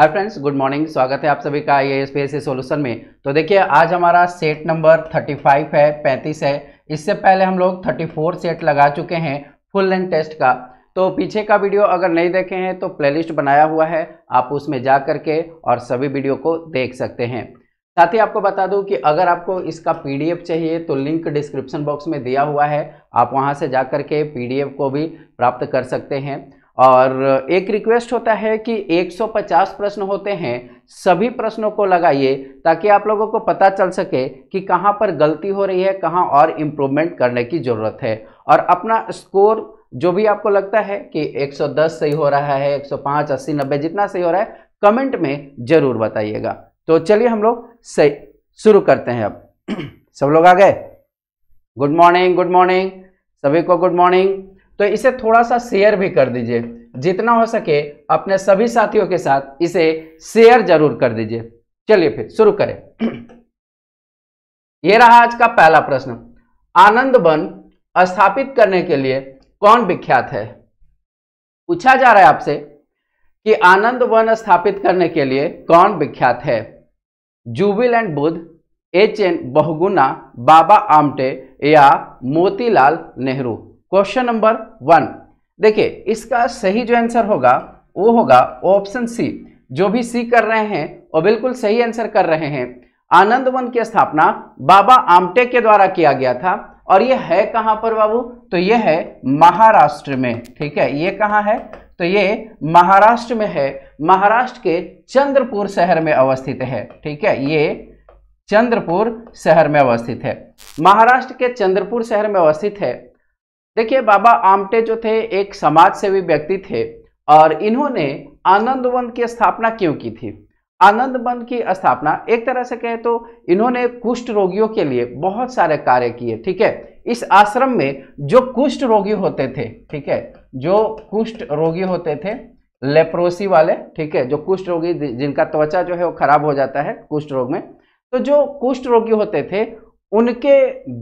Hi friends good morning स्वागत है आप सभी का आई एस पी सोल्यूशन में तो देखिए आज हमारा सेट नंबर 35 है 35 है इससे पहले हम लोग 34 सेट लगा चुके हैं फुल लेंथ टेस्ट का तो पीछे का वीडियो अगर नहीं देखे हैं तो प्लेलिस्ट बनाया हुआ है आप उसमें जा करके और सभी वीडियो को देख सकते हैं साथ ही आपको बता दूँ कि अगर आपको इसका पी चाहिए तो लिंक डिस्क्रिप्शन बॉक्स में दिया हुआ है आप वहाँ से जा करके पी को भी प्राप्त कर सकते हैं और एक रिक्वेस्ट होता है कि 150 प्रश्न होते हैं सभी प्रश्नों को लगाइए ताकि आप लोगों को पता चल सके कि कहाँ पर गलती हो रही है कहाँ और इम्प्रूवमेंट करने की ज़रूरत है और अपना स्कोर जो भी आपको लगता है कि 110 सही हो रहा है 105, 80, 90 जितना सही हो रहा है कमेंट में ज़रूर बताइएगा तो चलिए हम लोग सही शुरू करते हैं अब सब लोग आ गए गुड मॉर्निंग गुड मॉर्निंग सभी को गुड मॉर्निंग तो इसे थोड़ा सा शेयर भी कर दीजिए जितना हो सके अपने सभी साथियों के साथ इसे शेयर जरूर कर दीजिए चलिए फिर शुरू करें यह रहा आज का पहला प्रश्न आनंद वन स्थापित करने के लिए कौन विख्यात है पूछा जा रहा है आपसे कि आनंद वन स्थापित करने के लिए कौन विख्यात है जुबिल एंड बुद्ध एच एन बहुगुना बाबा आमटे या Motilal Nehru question number one देखिए इसका सही जो आंसर होगा वो होगा ऑप्शन सी जो भी सी कर रहे हैं वो बिल्कुल सही आंसर कर रहे हैं आनंदवन की स्थापना बाबा आमटे के द्वारा किया गया था और ये है कहां पर बाबू तो ये है महाराष्ट्र में ठीक है ये कहां है तो ये महाराष्ट्र में है महाराष्ट्र के चंद्रपुर शहर में अवस्थित है ठीक है ये चंद्रपुर शहर में अवस्थित है महाराष्ट्र के चंद्रपुर शहर में अवस्थित है देखिए बाबा आमटे जो थे एक समाज सेवी व्यक्ति थे और इन्होंने आनंदवन की स्थापना क्यों की थी आनंदवन की स्थापना एक तरह से कहे तो इन्होंने कुष्ठ रोगियों के लिए बहुत सारे कार्य किए ठीक है इस आश्रम में जो कुष्ठ रोगी होते थे ठीक है जो कुष्ठ रोगी होते थे लेप्रोसी वाले ठीक है जो कुष्ठ रोगी जिनका त्वचा जो है वो खराब हो जाता है कुष्ठ रोग में तो जो कुष्ठ रोगी होते थे उनके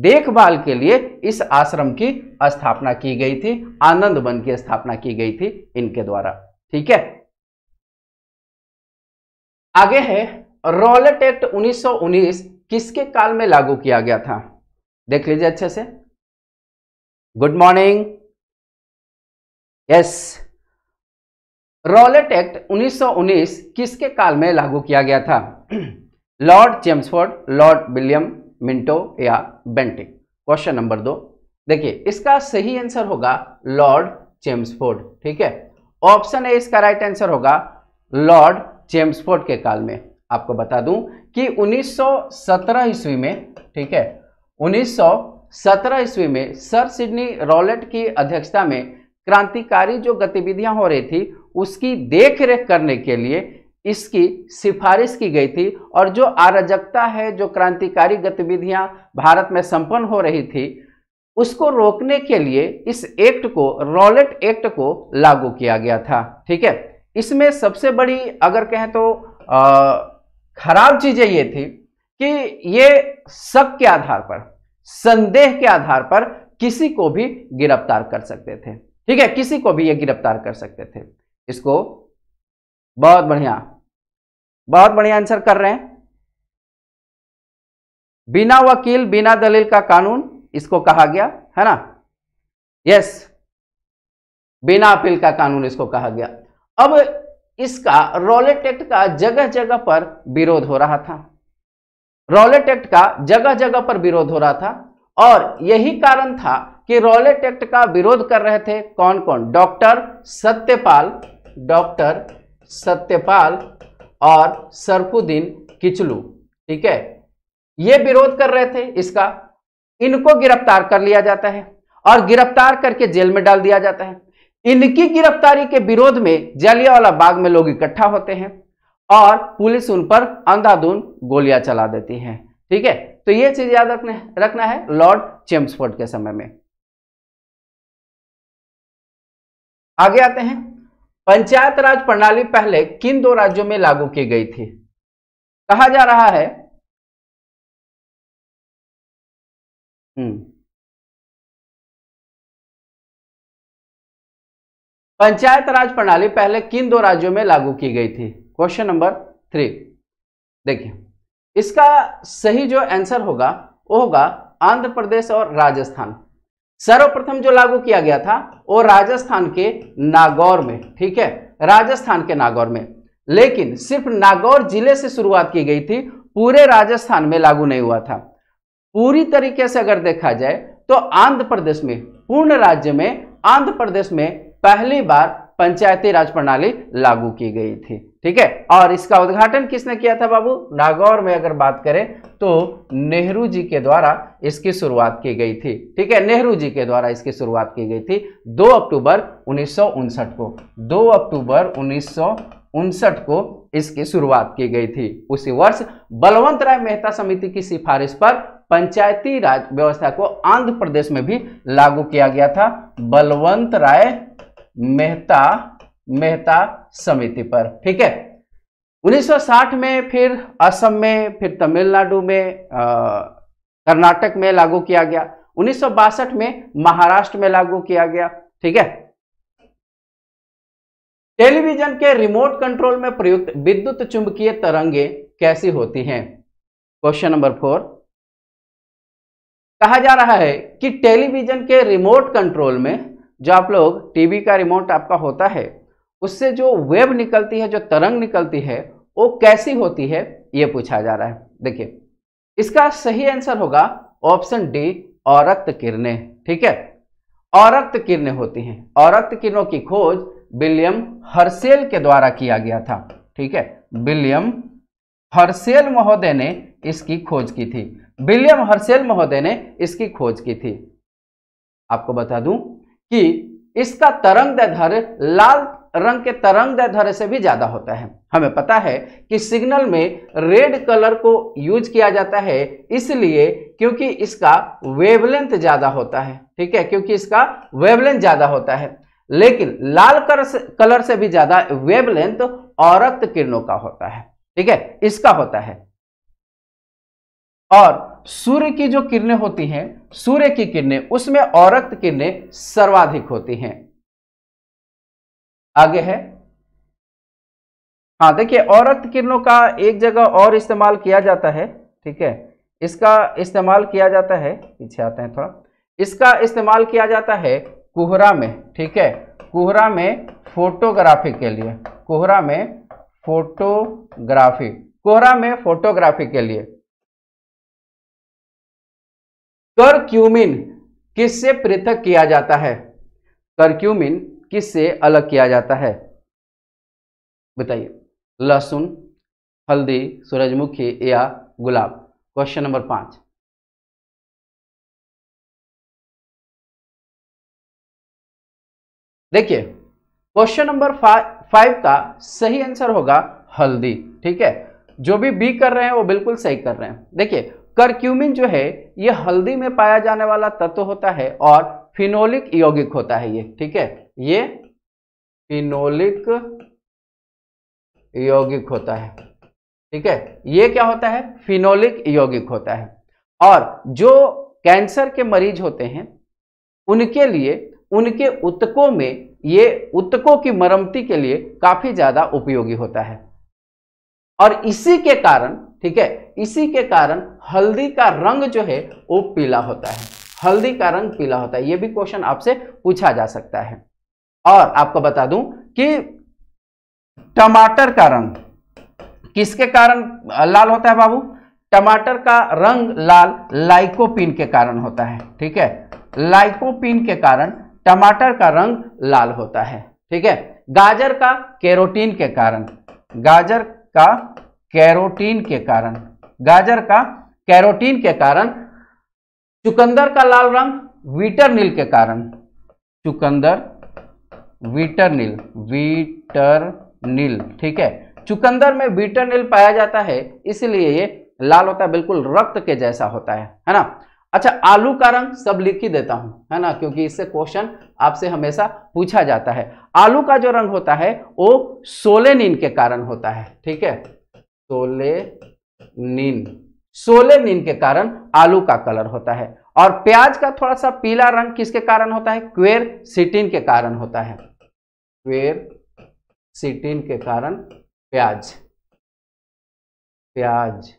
देखभाल के लिए इस आश्रम की स्थापना की गई थी आनंद वन की स्थापना की गई थी इनके द्वारा ठीक है आगे है रॉलेट एक्ट 1919 किसके काल में लागू किया गया था देख लीजिए अच्छे से good morning yes Rowlatt Act 1919 किसके काल में लागू किया गया था Lord Chelmsford Lord William Minto या बेंटिक क्वेश्चन नंबर दो देखिए इसका सही आंसर होगा लॉर्ड चेम्सफोर्ड ठीक है ऑप्शन ए इसका राइट आंसर होगा लॉर्ड चेम्सफोर्ड के काल में आपको बता दूं कि 1917 ईस्वी में ठीक है 1917 ईस्वी में सर सिडनी रॉलेट की अध्यक्षता में क्रांतिकारी जो गतिविधियां हो रही थी उसकी देखरेख करने के लिए इसकी सिफारिश की गई थी और जो अराजकता है जो क्रांतिकारी गतिविधियां भारत में संपन्न हो रही थी उसको रोकने के लिए इस एक्ट को रॉलेट एक्ट को लागू किया गया था ठीक है इसमें सबसे बड़ी अगर कहें तो खराब चीजें ये थी कि ये शक के आधार पर संदेह के आधार पर किसी को भी गिरफ्तार कर सकते थे ठीक है किसी को भी ये गिरफ्तार कर सकते थे इसको बहुत बढ़िया बहुत बढ़िया आंसर कर रहे हैं बिना वकील बिना दलील का कानून इसको कहा गया है ना यस बिना अपील का कानून इसको कहा गया अब इसका रॉलेट एक्ट का जगह जगह पर विरोध हो रहा था रॉलेट एक्ट का जगह जगह पर विरोध हो रहा था और यही कारण था कि रॉलेट एक्ट का विरोध कर रहे थे कौन कौन डॉक्टर सत्यपाल डॉक्टर सत्यपाल और सरफुद्दीन किचलू ठीक है ये विरोध कर रहे थे इसका इनको गिरफ्तार कर लिया जाता है और गिरफ्तार करके जेल में डाल दिया जाता है इनकी गिरफ्तारी के विरोध में जलियावाला बाग में लोग इकट्ठा होते हैं और पुलिस उन पर अंधाधुन गोलियां चला देती है ठीक है तो यह चीज याद रखने रखना है लॉर्ड चेम्सफोर्ड के समय में आगे आते हैं पंचायत राज प्रणाली पहले किन दो राज्यों में लागू की गई थी कहा जा रहा है हम्म, पंचायत राज प्रणाली पहले किन दो राज्यों में लागू की गई थी क्वेश्चन नंबर थ्री देखिए इसका सही जो आंसर होगा वो होगा आंध्र प्रदेश और राजस्थान सर्वप्रथम जो लागू किया गया था वो राजस्थान के नागौर में ठीक है राजस्थान के नागौर में लेकिन सिर्फ नागौर जिले से शुरुआत की गई थी पूरे राजस्थान में लागू नहीं हुआ था पूरी तरीके से अगर देखा जाए तो आंध्र प्रदेश में पूर्ण राज्य में आंध्र प्रदेश में पहली बार पंचायती राज प्रणाली लागू की गई थी ठीक है और इसका उद्घाटन किसने किया था बाबू नागौर में अगर बात करें तो नेहरू जी के द्वारा इसकी शुरुआत की गई थी ठीक है नेहरू जी के द्वारा इसकी शुरुआत की गई थी 2 अक्टूबर उन्नीस को 2 अक्टूबर उन्नीस को इसकी शुरुआत की गई थी उसी वर्ष बलवंत राय मेहता समिति की सिफारिश पर पंचायती राज व्यवस्था को आंध्र प्रदेश में भी लागू किया गया था बलवंत राय मेहता मेहता समिति पर ठीक है 1960 में फिर असम में फिर तमिलनाडु में कर्नाटक में लागू किया गया उन्नीस में महाराष्ट्र में लागू किया गया ठीक है टेलीविजन के रिमोट कंट्रोल में प्रयुक्त विद्युत चुंबकीय तरंगे कैसी होती हैं क्वेश्चन नंबर फोर कहा जा रहा है कि टेलीविजन के रिमोट कंट्रोल में जो आप लोग टीवी का रिमोट आपका होता है उससे जो वेव निकलती है जो तरंग निकलती है वो कैसी होती है ये पूछा जा रहा है देखिए इसका सही आंसर होगा ऑप्शन डी औरक्त किरणें ठीक है औरक्त किरणें होती हैं औरक्त किरणों की खोज विलियम हर्सेल के द्वारा किया गया था ठीक है विलियम हर्सेल महोदय ने इसकी खोज की थी विलियम हर्सेल महोदय ने इसकी खोज की थी आपको बता दूं कि इसका तरंग दैर्घ्य लाल रंग के तरंग दैर्ध्य से भी ज़्यादा होता है हमें पता है कि सिग्नल में रेड कलर को यूज किया जाता है इसलिए क्योंकि इसका वेवलेंथ ज़्यादा होता है ठीक है क्योंकि इसका वेवलेंथ ज़्यादा होता है लेकिन लाल कलर से कलर से भी ज़्यादा वेवलेंथ औरक्त किरणों का होता है ठीक है इसका होता है और सूर्य की जो किरणें होती हैं सूर्य की किरणें उसमें औरक्त किरणें सर्वाधिक होती हैं आगे है हाँ देखिए औरत किरणों का एक जगह और इस्तेमाल किया जाता है ठीक है इसका इस्तेमाल किया जाता है पीछे आते हैं थोड़ा इसका इस्तेमाल किया जाता है कोहरा में ठीक है कोहरा में फोटोग्राफी के लिए कोहरा में फोटोग्राफी कोहरा में फोटोग्राफी के लिए करक्यूमिन किससे पृथक किया जाता है करक्यूमिन किससे अलग किया जाता है बताइए लहसुन हल्दी सूरजमुखी या गुलाब क्वेश्चन नंबर पांच देखिए क्वेश्चन नंबर फाइव का सही आंसर होगा हल्दी ठीक है जो भी बी कर रहे हैं वो बिल्कुल सही कर रहे हैं देखिए करक्यूमिन जो है ये हल्दी में पाया जाने वाला तत्व होता है और फिनोलिक यौगिक होता है ये ठीक है ये फिनोलिक यौगिक होता है ठीक है ये क्या होता है फिनोलिक यौगिक होता है और जो कैंसर के मरीज होते हैं उनके लिए उनके उत्तकों में ये उत्तकों की मरम्मती के लिए काफी ज्यादा उपयोगी होता है और इसी के कारण ठीक है इसी के कारण हल्दी का रंग जो है वो पीला होता है हल्दी का रंग पीला होता है यह भी क्वेश्चन आपसे पूछा जा सकता है और आपको बता दूं कि टमाटर का रंग किसके कारण लाल होता है बाबू टमाटर का रंग लाल लाइकोपिन के कारण होता है ठीक है लाइकोपिन के कारण टमाटर का रंग लाल होता है ठीक है गाजर का कैरोटीन के कारण गाजर का कैरोटीन के कारण गाजर का कैरोटीन के कारण चुकंदर का लाल रंग नील के कारण चुकंदर वीटर नील ठीक है चुकंदर में नील पाया जाता है इसलिए ये लाल होता है बिल्कुल रक्त के जैसा होता है है ना अच्छा आलू का रंग सब लिख ही देता हूं है ना क्योंकि इससे क्वेश्चन आपसे हमेशा पूछा जाता है आलू का जो रंग होता है वो सोलेनिन के कारण होता है ठीक है सोलेनिन सोलेनिन के कारण आलू का कलर होता है और प्याज का थोड़ा सा पीला रंग किसके कारण होता है क्वेर सिटिन के कारण होता है क्वेर सिटिन के कारण प्याज प्याज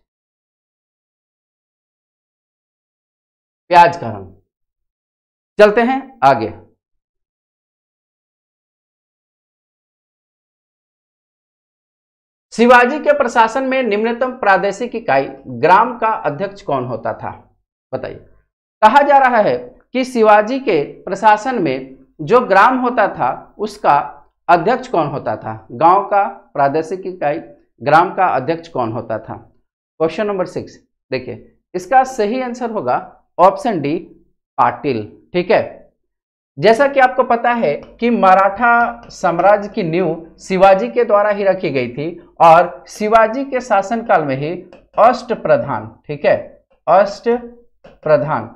प्याज का रंग चलते हैं आगे शिवाजी के प्रशासन में निम्नतम प्रादेशिक इकाई ग्राम का अध्यक्ष कौन होता था बताइए कहा जा रहा है कि शिवाजी के प्रशासन में जो ग्राम होता था उसका अध्यक्ष कौन होता था गांव का प्रादेशिक इकाई ग्राम का अध्यक्ष कौन होता था क्वेश्चन नंबर सिक्स देखिए इसका सही आंसर होगा ऑप्शन डी पाटिल ठीक है जैसा कि आपको पता है कि मराठा साम्राज्य की नींव शिवाजी के द्वारा ही रखी गई थी और शिवाजी के शासनकाल में ही अष्ट प्रधान ठीक है अष्ट प्रधान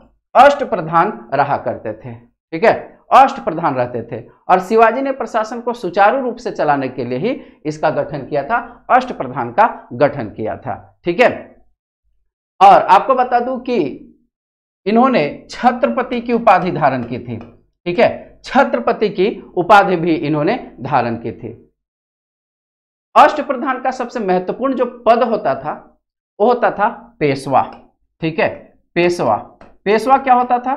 अष्ट प्रधान रहा करते थे ठीक है अष्ट प्रधान रहते थे और शिवाजी ने प्रशासन को सुचारू रूप से चलाने के लिए ही इसका गठन किया था अष्ट प्रधान का गठन किया था ठीक है और आपको बता दूं कि इन्होंने छत्रपति की उपाधि धारण की थी ठीक है छत्रपति की उपाधि भी इन्होंने धारण की थी अष्ट प्रधान का सबसे महत्वपूर्ण जो पद होता था वो होता था पेशवा ठीक है पेशवा पेशवा क्या होता था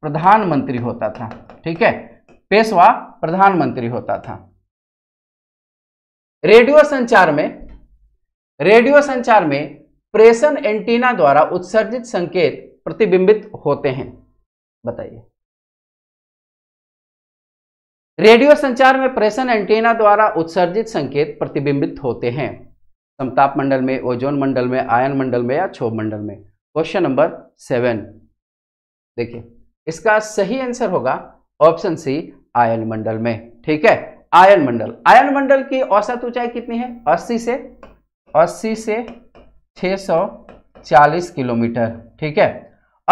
प्रधानमंत्री होता था ठीक है पेशवा प्रधानमंत्री होता था रेडियो संचार में रेडियो संचार में प्रेशन एंटीना द्वारा उत्सर्जित संकेत प्रतिबिंबित होते हैं बताइए रेडियो संचार में प्रेशन एंटेना द्वारा उत्सर्जित संकेत प्रतिबिंबित होते हैं समताप मंडल में ओजोन मंडल में आयन मंडल में या क्षोभ मंडल में क्वेश्चन नंबर सेवन देखिए इसका सही आंसर होगा ऑप्शन सी आयन मंडल में ठीक है आयन मंडल आयन मंडल की औसत ऊंचाई कितनी है 80 से 80 से 640 किलोमीटर ठीक है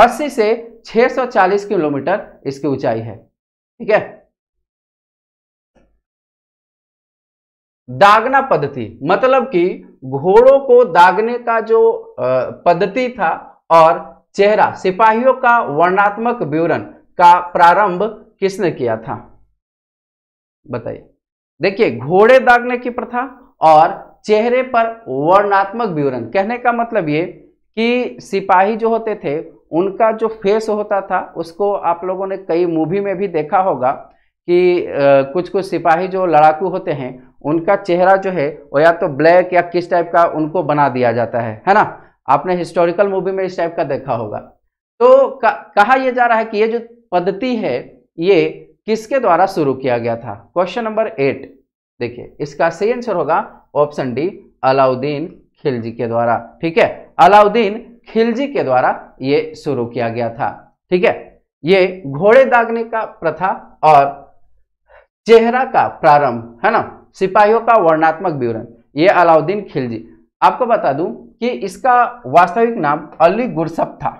80 से 640 किलोमीटर इसकी ऊंचाई है ठीक है दागना पद्धति मतलब कि घोड़ों को दागने का जो पद्धति था और चेहरा सिपाहियों का वर्णात्मक विवरण का प्रारंभ किसने किया था बताइए देखिए घोड़े दागने की प्रथा और चेहरे पर वर्णात्मक विवरण कहने का मतलब ये कि सिपाही जो होते थे उनका जो फेस होता था उसको आप लोगों ने कई मूवी में भी देखा होगा कि कुछ कुछ सिपाही जो लड़ाकू होते हैं उनका चेहरा जो है वो या तो ब्लैक या किस टाइप का उनको बना दिया जाता है है ना आपने हिस्टोरिकल मूवी में इस टाइप का देखा होगा तो कहा यह जा रहा है कि ये जो पद्धति है ये किसके द्वारा शुरू किया गया था क्वेश्चन नंबर एट देखिए इसका सही आंसर होगा ऑप्शन डी अलाउद्दीन खिलजी के द्वारा ठीक है अलाउद्दीन खिलजी के द्वारा ये शुरू किया गया था ठीक है ये घोड़े दागने का प्रथा और चेहरा का प्रारंभ है ना सिपाहियों का वर्णात्मक विवरण ये अलाउद्दीन खिलजी आपको बता दूं कि इसका वास्तविक नाम अली गुरसप था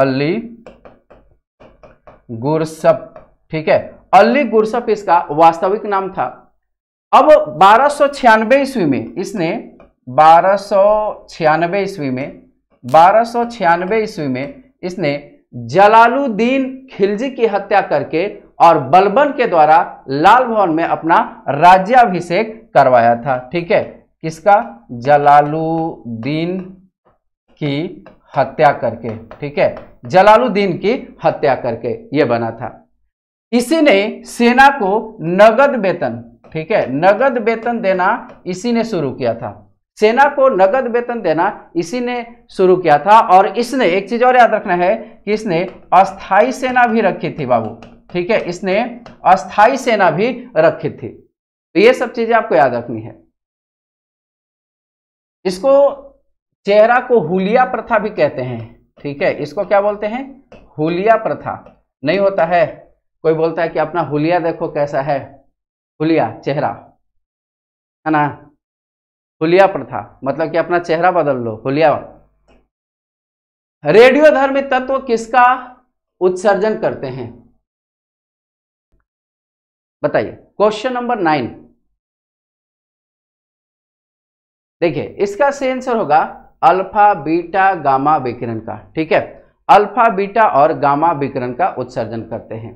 अली गुरसप ठीक है अली गुरसप इसका वास्तविक नाम था अब बारह ईस्वी में इसने बारह ईस्वी में बारह ईस्वी में इसने जलालुद्दीन खिलजी की हत्या करके और बलबन के द्वारा लाल भवन में अपना राज्याभिषेक करवाया था ठीक है किसका जलालुद्दीन की हत्या करके ठीक है जलालुद्दीन की हत्या करके ये बना था इसी ने सेना को नगद वेतन ठीक है नगद वेतन देना इसी ने शुरू किया था सेना को नगद वेतन देना इसी ने शुरू किया था और इसने एक चीज और याद रखना है कि इसने अस्थाई सेना भी रखी थी बाबू ठीक है इसने अस्थाई सेना भी रखी थी तो ये सब चीजें आपको याद रखनी है इसको चेहरा को हुलिया प्रथा भी कहते हैं ठीक है इसको क्या बोलते हैं हुलिया प्रथा नहीं होता है कोई बोलता है कि अपना हुलिया देखो कैसा है हुलिया चेहरा है ना हुलिया प्रथा मतलब कि अपना चेहरा बदल लो हुलिया रेडियो धर्मी तत्व किसका उत्सर्जन करते हैं बताइए क्वेश्चन नंबर नाइन देखिए इसका सही आंसर होगा अल्फा बीटा गामा विकिरण का ठीक है अल्फा बीटा और गामा विकिरण का उत्सर्जन करते हैं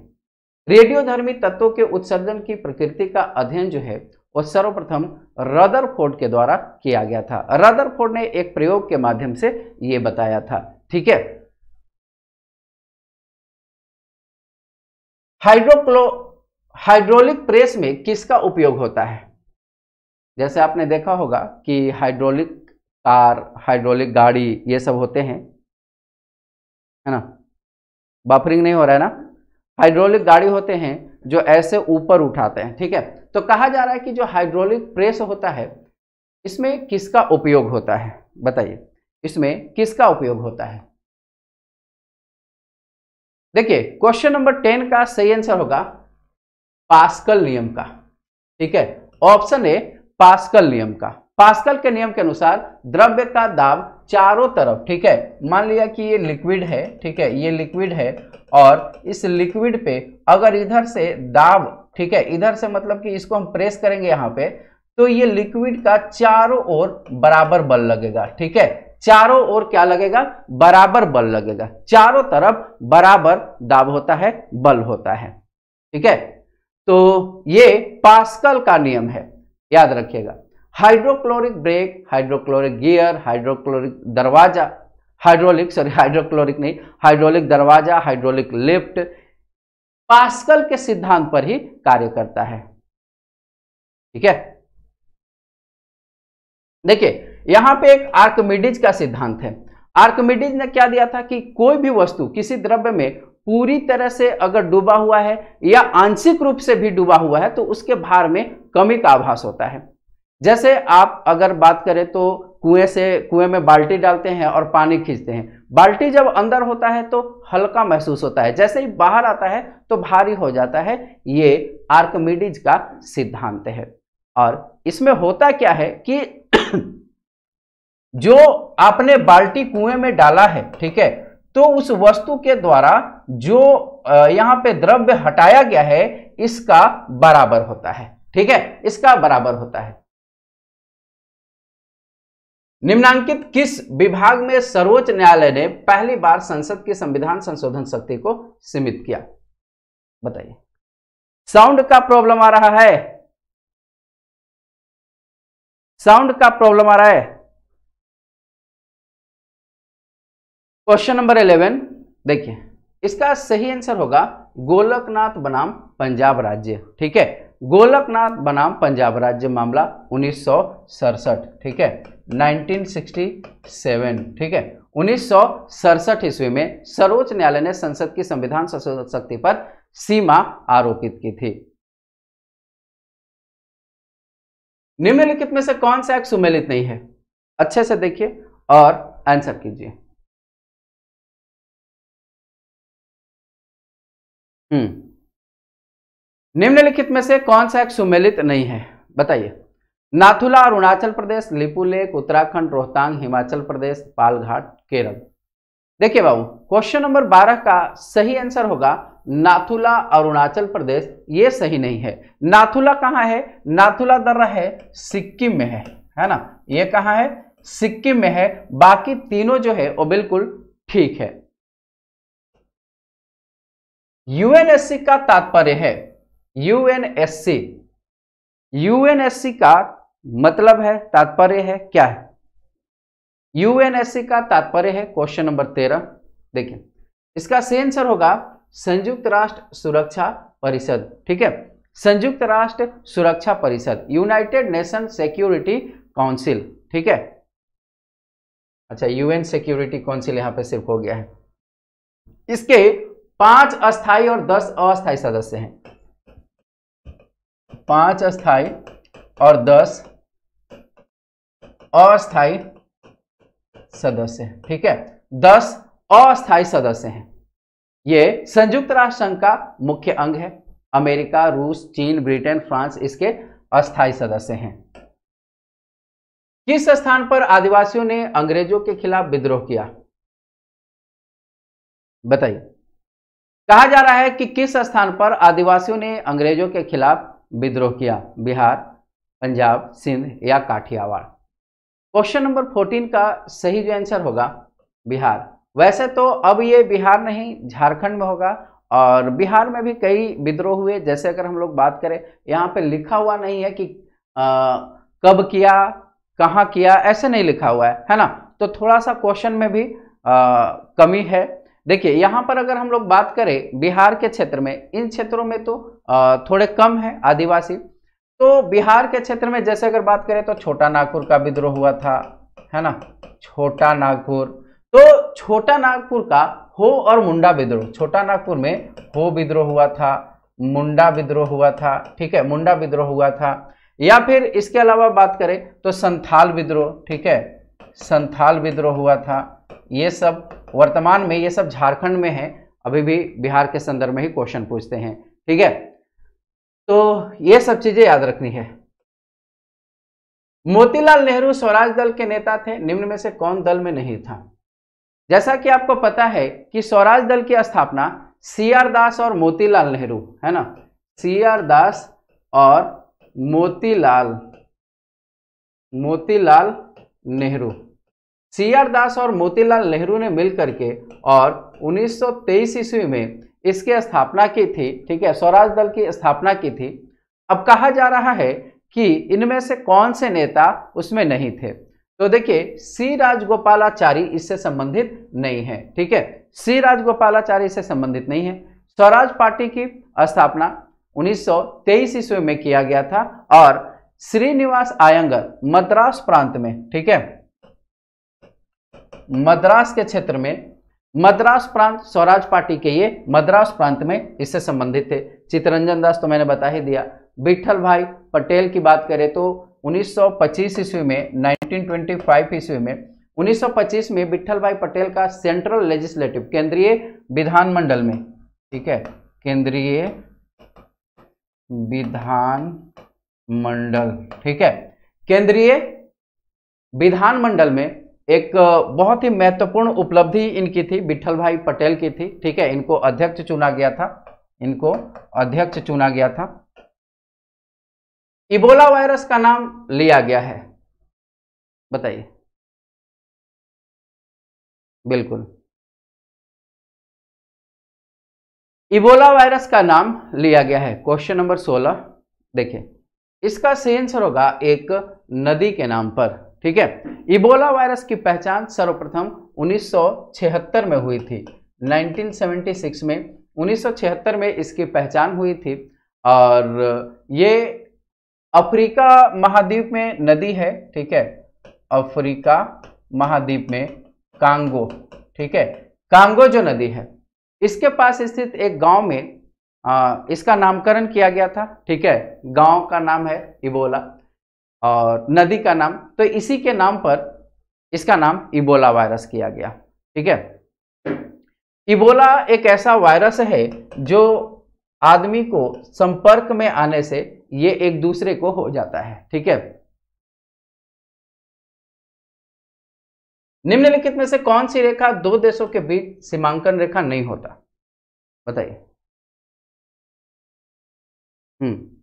रेडियोधर्मी तत्वों के उत्सर्जन की प्रकृति का अध्ययन जो है वो सर्वप्रथम रदरफोर्ड के द्वारा किया गया था रदरफोर्ड ने एक प्रयोग के माध्यम से यह बताया था ठीक है हाइड्रोक्लो हाइड्रोलिक प्रेस में किसका उपयोग होता है जैसे आपने देखा होगा कि हाइड्रोलिक कार हाइड्रोलिक गाड़ी ये सब होते हैं है ना बफरिंग नहीं हो रहा है ना हाइड्रोलिक गाड़ी होते हैं जो ऐसे ऊपर उठाते हैं ठीक है तो कहा जा रहा है कि जो हाइड्रोलिक प्रेस होता है इसमें किसका उपयोग होता है बताइए इसमें किसका उपयोग होता है देखिए क्वेश्चन नंबर टेन का सही आंसर होगा पास्कल नियम का ठीक है ऑप्शन ए पास्कल नियम का पास्कल के नियम के अनुसार द्रव्य का दाब चारों तरफ ठीक है मान लिया कि ये लिक्विड है ठीक है ये लिक्विड है और इस लिक्विड पे अगर इधर से दाब ठीक है इधर से मतलब कि इसको हम प्रेस करेंगे यहां पे तो ये लिक्विड का चारों ओर बराबर बल लगेगा ठीक है चारों ओर क्या लगेगा बराबर बल लगेगा चारों तरफ बराबर दाब होता है बल होता है ठीक है तो ये पास्कल का नियम है याद रखिएगा hydrochloric brake hydrochloric gear hydrochloric दरवाजा हाइड्रोलिक सॉरी हाइड्रोक्लोरिक नहीं हाइड्रोलिक दरवाजा हाइड्रोलिक लिफ्ट पास्कल के सिद्धांत पर ही कार्य करता है ठीक है देखिए यहां पे एक आर्कमिडीज का सिद्धांत है आर्कमिडीज ने क्या दिया था कि कोई भी वस्तु किसी द्रव्य में पूरी तरह से अगर डूबा हुआ है या आंशिक रूप से भी डूबा हुआ है तो उसके भार में कमी का आभास होता है जैसे आप अगर बात करें तो कुएं से कुएं में बाल्टी डालते हैं और पानी खींचते हैं बाल्टी जब अंदर होता है तो हल्का महसूस होता है जैसे ही बाहर आता है तो भारी हो जाता है ये आर्कमिडीज का सिद्धांत है और इसमें होता क्या है कि जो आपने बाल्टी कुएं में डाला है ठीक है तो उस वस्तु के द्वारा जो यहां पे द्रव्य हटाया गया है इसका बराबर होता है ठीक है इसका बराबर होता है निम्नांकित किस विभाग में सर्वोच्च न्यायालय ने पहली बार संसद की संविधान संशोधन शक्ति को सीमित किया बताइए साउंड का प्रॉब्लम आ रहा है साउंड का प्रॉब्लम आ रहा है क्वेश्चन नंबर इलेवन देखिए इसका सही आंसर होगा गोलकनाथ बनाम पंजाब राज्य ठीक है गोलकनाथ बनाम पंजाब राज्य मामला उन्नीस ठीक है 1967 ठीक है उन्नीस ईस्वी में सर्वोच्च न्यायालय ने संसद की संविधान संशोधन शक्ति पर सीमा आरोपित की थी निम्नलिखित में से कौन सा एक सुमेलित नहीं है अच्छे से देखिए और आंसर कीजिए हम्म। निम्नलिखित में से कौन सा एक सुमेलित नहीं है बताइए नाथुला अरुणाचल प्रदेश लिपू लेक उत्तराखंड रोहतांग हिमाचल प्रदेश पालघाट केरल देखिए बाबू क्वेश्चन नंबर 12 का सही आंसर होगा नाथुला अरुणाचल प्रदेश ये सही नहीं है नाथुला कहाँ है नाथुला दर्रा है सिक्किम में है है ना ये कहाँ है सिक्किम में है बाकी तीनों जो है वो बिल्कुल ठीक है यूएनएससी का तात्पर्य है यूएनएससी यूएनएससी का मतलब है तात्पर्य है क्या है यूएनएससी का तात्पर्य है क्वेश्चन नंबर तेरह देखिए इसका सही आंसर होगा संयुक्त राष्ट्र सुरक्षा परिषद ठीक है संयुक्त राष्ट्र सुरक्षा परिषद यूनाइटेड नेशन सिक्योरिटी काउंसिल ठीक है अच्छा यूएन सिक्योरिटी काउंसिल यहां पे सिर्फ हो गया है इसके पांच अस्थाई और दस अस्थाई सदस्य हैं पांच अस्थाई और दस अस्थाई सदस्य हैं ठीक है दस अस्थाई सदस्य हैं ये संयुक्त राष्ट्र संघ का मुख्य अंग है अमेरिका रूस चीन ब्रिटेन फ्रांस इसके अस्थाई सदस्य हैं किस स्थान पर आदिवासियों ने अंग्रेजों के खिलाफ विद्रोह किया बताइए कहा जा रहा है कि किस स्थान पर आदिवासियों ने अंग्रेजों के खिलाफ विद्रोह किया बिहार पंजाब सिंध या काठियावाड़ क्वेश्चन नंबर फोर्टीन का सही जो आंसर होगा बिहार वैसे तो अब ये बिहार नहीं झारखंड में होगा और बिहार में भी कई विद्रोह हुए जैसे अगर हम लोग बात करें यहाँ पे लिखा हुआ नहीं है कि आ, कब किया कहाँ किया ऐसे नहीं लिखा हुआ है है ना तो थोड़ा सा क्वेश्चन में भी आ, कमी है देखिए यहाँ पर अगर हम लोग बात करें बिहार के क्षेत्र में इन क्षेत्रों में तो थोड़े कम है आदिवासी तो बिहार के क्षेत्र में जैसे अगर बात करें तो छोटा नागपुर का विद्रोह हुआ था है ना छोटा नागपुर तो छोटा नागपुर का हो और मुंडा विद्रोह छोटा नागपुर में हो विद्रोह हुआ था मुंडा विद्रोह हुआ था ठीक है मुंडा विद्रोह हुआ था या फिर इसके अलावा बात करें तो संथाल विद्रोह ठीक है संथाल विद्रोह हुआ था ये सब वर्तमान में ये सब झारखंड में है अभी भी बिहार के संदर्भ में ही क्वेश्चन पूछते हैं ठीक है तो ये सब चीजें याद रखनी है मोतीलाल नेहरू स्वराज दल के नेता थे निम्न में से कौन दल में नहीं था जैसा कि आपको पता है कि स्वराज दल की स्थापना सी आर दास और मोतीलाल नेहरू है ना सी आर दास और मोतीलाल मोतीलाल नेहरू सी आर दास और मोतीलाल नेहरू ने मिलकर के और 1923 ईस्वी में इसकी स्थापना की थी ठीक है स्वराज दल की स्थापना की थी अब कहा जा रहा है कि इनमें से कौन से नेता उसमें नहीं थे तो देखिए सी राजगोपालाचारी इससे संबंधित नहीं है ठीक है सी राजगोपालाचारी इससे संबंधित नहीं है स्वराज पार्टी की स्थापना 1923 ईस्वी में किया गया था और श्रीनिवास आयंगर मद्रास प्रांत में ठीक है मद्रास के क्षेत्र में मद्रास प्रांत स्वराज पार्टी के ये मद्रास प्रांत में इससे संबंधित थे चितरंजन दास तो मैंने बता ही दिया बिठल भाई पटेल की बात करें तो 1925 ईस्वी में 1925 ईस्वी में 1925 में बिठल भाई पटेल का सेंट्रल लेजिस्लेटिव केंद्रीय विधानमंडल में ठीक है केंद्रीय विधान मंडल ठीक है केंद्रीय विधानमंडल में एक बहुत ही महत्वपूर्ण उपलब्धि इनकी थी विठल भाई पटेल की थी ठीक है इनको अध्यक्ष चुना गया था इनको अध्यक्ष चुना गया था इबोला वायरस का नाम लिया गया है बताइए बिल्कुल इबोला वायरस का नाम लिया गया है क्वेश्चन नंबर सोलह देखिए इसका सही आंसर होगा एक नदी के नाम पर ठीक है इबोला वायरस की पहचान सर्वप्रथम 1976 में हुई थी 1976 में 1976 में इसकी पहचान हुई थी और ये अफ्रीका महाद्वीप में नदी है ठीक है अफ्रीका महाद्वीप में कांगो ठीक है कांगो जो नदी है इसके पास स्थित एक गांव में आ, इसका नामकरण किया गया था ठीक है गांव का नाम है इबोला और नदी का नाम तो इसी के नाम पर इसका नाम इबोला वायरस किया गया ठीक है इबोला एक ऐसा वायरस है जो आदमी को संपर्क में आने से ये एक दूसरे को हो जाता है ठीक है निम्नलिखित में से कौन सी रेखा दो देशों के बीच सीमांकन रेखा नहीं होता बताइए हम्म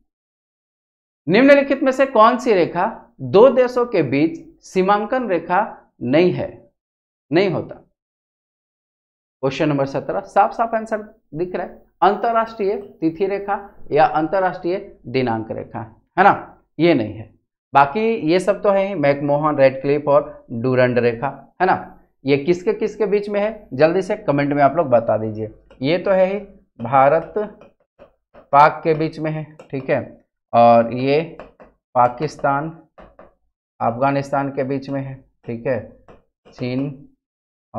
निम्नलिखित में से कौन सी रेखा दो देशों के बीच सीमांकन रेखा नहीं है नहीं होता क्वेश्चन नंबर सत्रह साफ साफ आंसर दिख रहा है अंतर्राष्ट्रीय तिथि रेखा या अंतरराष्ट्रीय दिनांक रेखा है ना ये नहीं है बाकी ये सब तो है ही मैकमोहन रेड क्लिप और डूरंड रेखा है ना ये किसके किसके बीच में है जल्दी से कमेंट में आप लोग बता दीजिए ये तो है ही भारत पाक के बीच में है ठीक है और ये पाकिस्तान अफगानिस्तान के बीच में है ठीक है चीन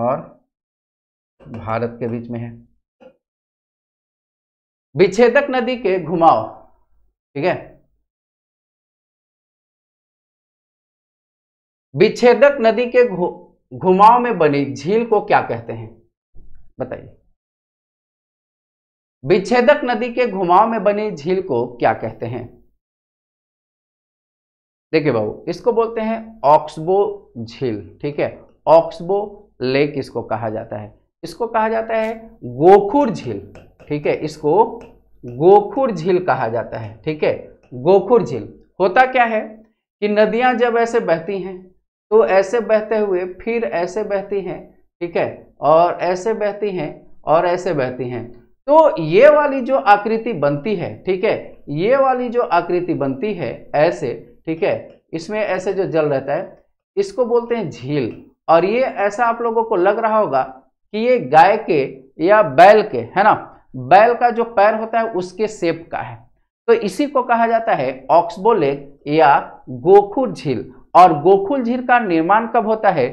और भारत के बीच में है विच्छेदक नदी के घुमाव ठीक है विच्छेदक नदी के घुमाव में बनी झील को क्या कहते हैं बताइए विच्छेदक नदी के घुमाव में बनी झील को क्या कहते हैं देखिए बाबू इसको बोलते हैं ऑक्सबो झील ठीक है ऑक्सबो लेक इसको कहा जाता है इसको कहा जाता है गोखुर झील ठीक है इसको गोखुर झील कहा जाता है ठीक है गोखुर झील होता क्या है कि नदियां जब ऐसे बहती हैं तो ऐसे बहते हुए फिर ऐसे बहती हैं ठीक है और ऐसे बहती हैं और ऐसे बहती हैं तो ये वाली जो आकृति बनती है ठीक है ये वाली जो आकृति बनती है ऐसे ठीक है इसमें ऐसे जो जल रहता है इसको बोलते हैं झील और ये ऐसा आप लोगों को लग रहा होगा कि ये गाय के या बैल के है ना बैल का जो पैर होता है उसके सेप का है तो इसी को कहा जाता है ऑक्सबो लेक या गोखुर झील और गोखुल झील का निर्माण कब होता है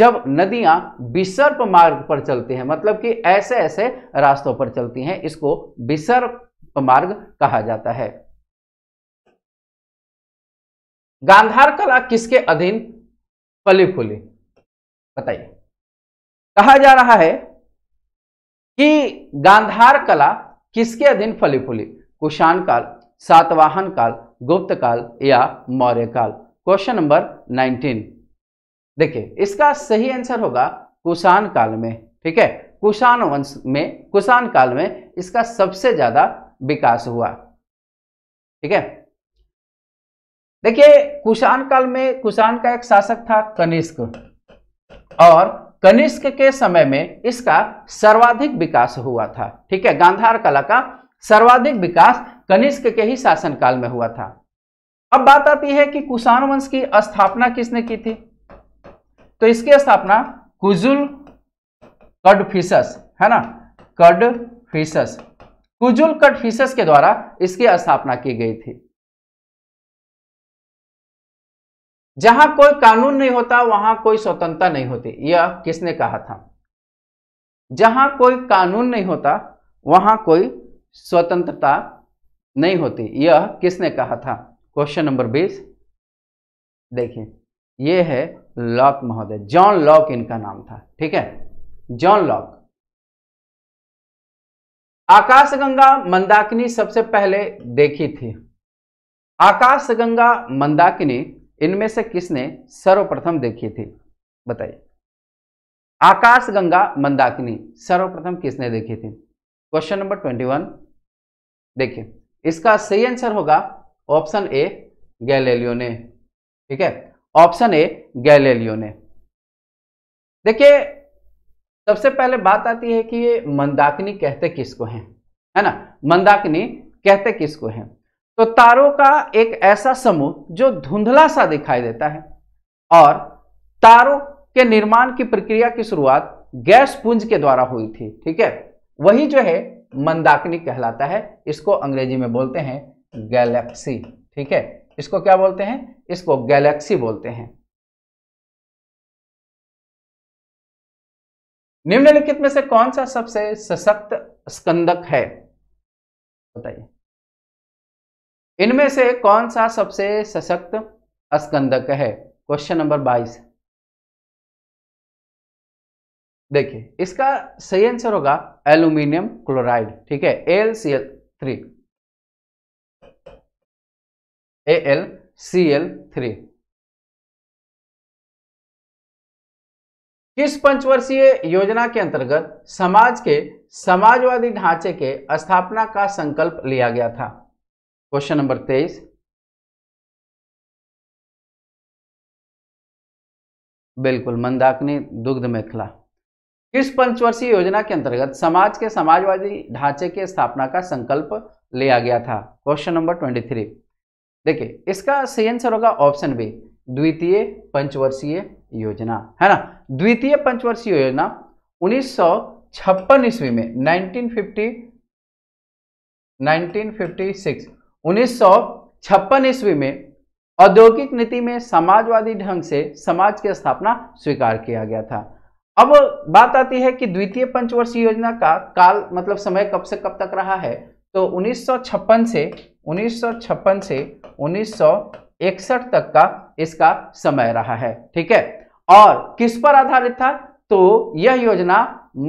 जब नदियां विसर्प मार्ग पर चलती हैं मतलब कि ऐसे ऐसे रास्तों पर चलती हैं इसको विसर्प मार्ग कहा जाता है गांधार कला किसके अधीन फली फूली बताइए कहा जा रहा है कि गांधार कला किसके अधीन फली फूली कुषाण काल सातवाहन काल गुप्त काल या मौर्य काल क्वेश्चन नंबर 19 देखिए इसका सही आंसर होगा कुषाण काल में ठीक है कुषाण वंश में कुषाण काल में इसका सबसे ज्यादा विकास हुआ ठीक है देखिए कुषाण काल में कुषाण का एक शासक था कनिष्क और कनिष्क के समय में इसका सर्वाधिक विकास हुआ था ठीक है गांधार कला का सर्वाधिक विकास कनिष्क के ही शासन काल में हुआ था अब बात आती है कि कुषाण वंश की स्थापना किसने की थी तो इसकी स्थापना कुजुल कडफिसस है ना कडफिसस कुजुल कडफिसस के द्वारा इसकी स्थापना की गई थी जहां कोई कानून नहीं होता वहां कोई स्वतंत्रता नहीं होती यह किसने कहा था जहां कोई कानून नहीं होता वहां कोई स्वतंत्रता नहीं होती यह किसने कहा था क्वेश्चन नंबर बीस देखिए यह है लॉक महोदय जॉन लॉक इनका नाम था ठीक है जॉन लॉक आकाशगंगा मंदाकिनी सबसे पहले देखी थी आकाशगंगा मंदाकिनी इनमें से किसने सर्वप्रथम देखी थी बताइए आकाशगंगा मंदाकिनी सर्वप्रथम किसने देखी थी क्वेश्चन नंबर ट्वेंटी वन देखिए इसका सही आंसर होगा ऑप्शन ए गैलेलियो ने ठीक है ऑप्शन ए गैलेलियो ने देखिए सबसे पहले बात आती है कि ये मंदाकिनी कहते किसको हैं है ना मंदाकिनी कहते किसको हैं तो तारों का एक ऐसा समूह जो धुंधला सा दिखाई देता है और तारों के निर्माण की प्रक्रिया की शुरुआत गैस पुंज के द्वारा हुई थी ठीक है वही जो है मंदाकिनी कहलाता है इसको अंग्रेजी में बोलते हैं गैलेक्सी ठीक है इसको क्या बोलते हैं इसको गैलेक्सी बोलते हैं निम्नलिखित में से कौन सा सबसे सशक्त स्कंदक है बताइए इनमें से कौन सा सबसे सशक्त स्कंदक है क्वेश्चन नंबर बाईस देखिए इसका सही आंसर होगा एल्यूमिनियम क्लोराइड ठीक है L C L three A L C L three किस पंचवर्षीय योजना के अंतर्गत समाज के समाजवादी ढांचे के स्थापना का संकल्प लिया गया था क्वेश्चन नंबर तेईस बिल्कुल मंदाकिनी दुग्ध मेखला किस पंचवर्षीय योजना के अंतर्गत समाज के समाजवादी ढांचे की स्थापना का संकल्प लिया गया था क्वेश्चन नंबर ट्वेंटी थ्री देखिए इसका सही आंसर होगा ऑप्शन बी द्वितीय पंचवर्षीय योजना है ना द्वितीय पंचवर्षीय योजना उन्नीस सौ ईस्वी में 1950 1956 1956 ईस्वी में औद्योगिक नीति में समाजवादी ढंग से समाज की स्थापना स्वीकार किया गया था अब बात आती है कि द्वितीय पंचवर्षीय योजना का काल मतलब समय कब से कब तक रहा है तो 1956 से 1956 से 1961 तक का इसका समय रहा है ठीक है और किस पर आधारित था तो यह योजना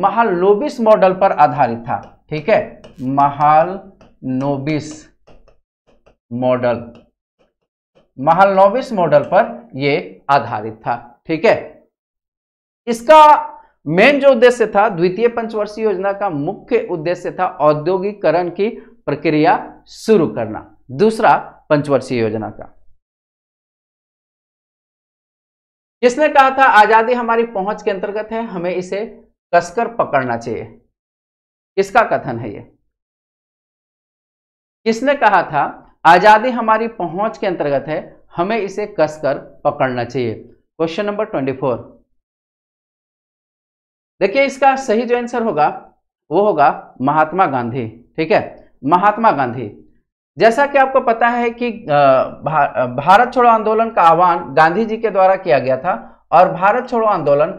महालोबिस मॉडल पर आधारित था ठीक है महाल नोबिस मॉडल महलनोविस मॉडल पर यह आधारित था ठीक है इसका मेन जो उद्देश्य था द्वितीय पंचवर्षीय योजना का मुख्य उद्देश्य था औद्योगिकरण की प्रक्रिया शुरू करना दूसरा पंचवर्षीय योजना का किसने कहा था आजादी हमारी पहुंच के अंतर्गत है हमें इसे कसकर पकड़ना चाहिए किसका कथन है यह किसने कहा था आज़ादी हमारी पहुंच के अंतर्गत है हमें इसे कसकर पकड़ना चाहिए क्वेश्चन नंबर ट्वेंटी फोर देखिए इसका सही जो आंसर होगा वो होगा महात्मा गांधी ठीक है महात्मा गांधी जैसा कि आपको पता है कि भारत छोड़ो आंदोलन का आह्वान गांधी जी के द्वारा किया गया था और भारत छोड़ो आंदोलन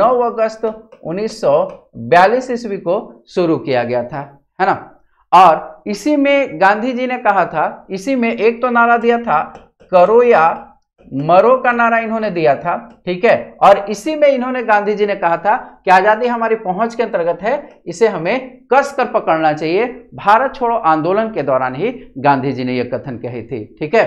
9 अगस्त 1942 ईस्वी को शुरू किया गया था है ना और इसी में गांधी जी ने कहा था इसी में एक तो नारा दिया था करो या मरो का नारा इन्होंने दिया था ठीक है और इसी में इन्होंने गांधी जी ने कहा था कि आजादी हमारी पहुंच के अंतर्गत है इसे हमें कस कर पकड़ना चाहिए भारत छोड़ो आंदोलन के दौरान ही गांधी जी ने यह कथन कही थी ठीक है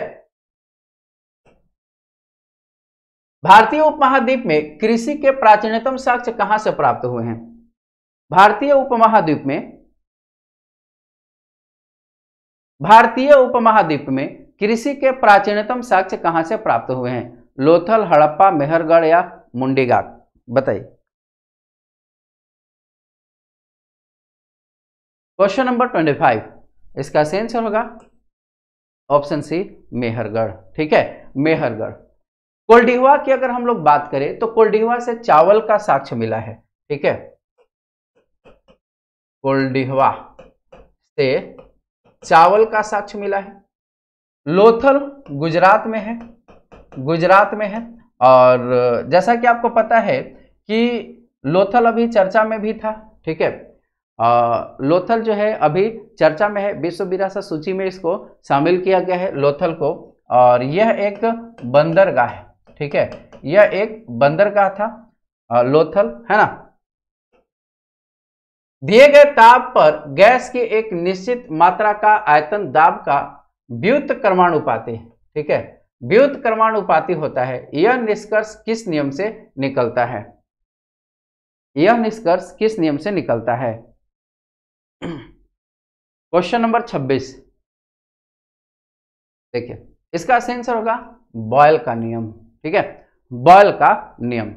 भारतीय उपमहाद्वीप में कृषि के प्राचीनतम साक्ष्य कहां से प्राप्त हुए हैं भारतीय उपमहाद्वीप में भारतीय उपमहाद्वीप में कृषि के प्राचीनतम साक्ष्य कहाँ से प्राप्त हुए हैं लोथल हड़प्पा मेहरगढ़ या मुंडीगाग बताइए क्वेश्चन नंबर ट्वेंटी फाइव इसका आंसर होगा ऑप्शन सी मेहरगढ़ ठीक है मेहरगढ़ कोल्डिवा की अगर हम लोग बात करें तो कोल्डिवा से चावल का साक्ष्य मिला है ठीक है कोल्डिहवा से चावल का साक्ष्य मिला है लोथल गुजरात में है गुजरात में है और जैसा कि आपको पता है कि लोथल अभी चर्चा में भी था ठीक है लोथल जो है अभी चर्चा में है विश्व विरासत सूची में इसको शामिल किया गया है लोथल को और यह एक बंदरगाह है ठीक है यह एक बंदरगाह था लोथल है ना दिए गए ताप पर गैस की एक निश्चित मात्रा का आयतन दाब का व्युत कर्माणुपाती ठीक है व्युत कर्माणुपाती होता है यह निष्कर्ष किस नियम से निकलता है यह निष्कर्ष किस नियम से निकलता है क्वेश्चन नंबर 26 देखिए इसका आंसर होगा बॉयल का नियम ठीक है बॉयल का नियम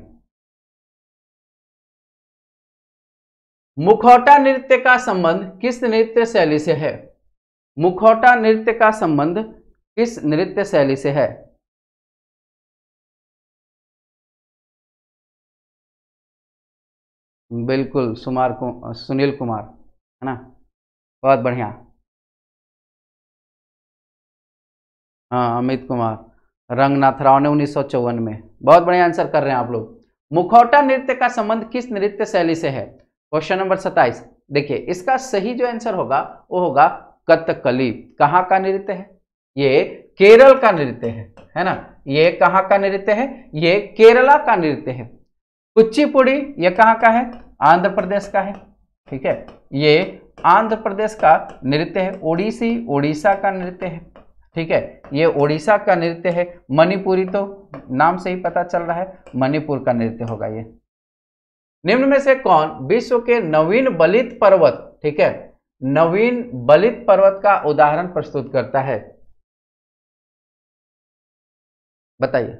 मुखौटा नृत्य का संबंध किस नृत्य शैली से है मुखौटा नृत्य का संबंध किस नृत्य शैली से है बिल्कुल सुमार कु, सुनील कुमार है ना बहुत बढ़िया हाँ अमित कुमार रंगनाथ राव ने उन्नीस में बहुत बढ़िया आंसर कर रहे हैं आप लोग मुखौटा नृत्य का संबंध किस नृत्य शैली से है क्वेश्चन नंबर सत्ताईस देखिए इसका सही जो आंसर होगा वो होगा कथकली कहाँ का नृत्य है ये केरल का नृत्य है है ना ये कहाँ का नृत्य है ये केरला का नृत्य है कुचिपुड़ी ये कहाँ का है आंध्र प्रदेश का है ठीक है ये आंध्र प्रदेश का नृत्य है ओडिसी ओडिशा का नृत्य है ठीक है ये ओडिशा का नृत्य है मणिपुरी तो नाम से ही पता चल रहा है मणिपुर का नृत्य होगा ये निम्न में से कौन विश्व के नवीन बलित पर्वत ठीक है नवीन बलित पर्वत का उदाहरण प्रस्तुत करता है बताइए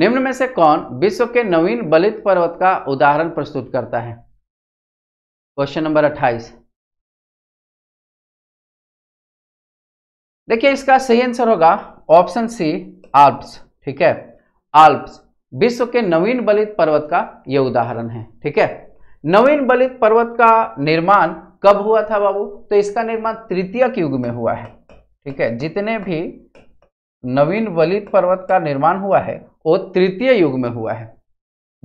निम्न में से कौन विश्व के नवीन बलित पर्वत का उदाहरण प्रस्तुत करता है क्वेश्चन नंबर अट्ठाईस देखिए इसका सही आंसर होगा ऑप्शन सी आल्प्स ठीक है आल्प्स विश्व के नवीन बलित पर्वत का ये उदाहरण है ठीक है नवीन बलित पर्वत का निर्माण कब हुआ था बाबू तो इसका निर्माण तृतीय युग में हुआ है ठीक है जितने भी नवीन बलित पर्वत का निर्माण हुआ है वो तृतीय युग में हुआ है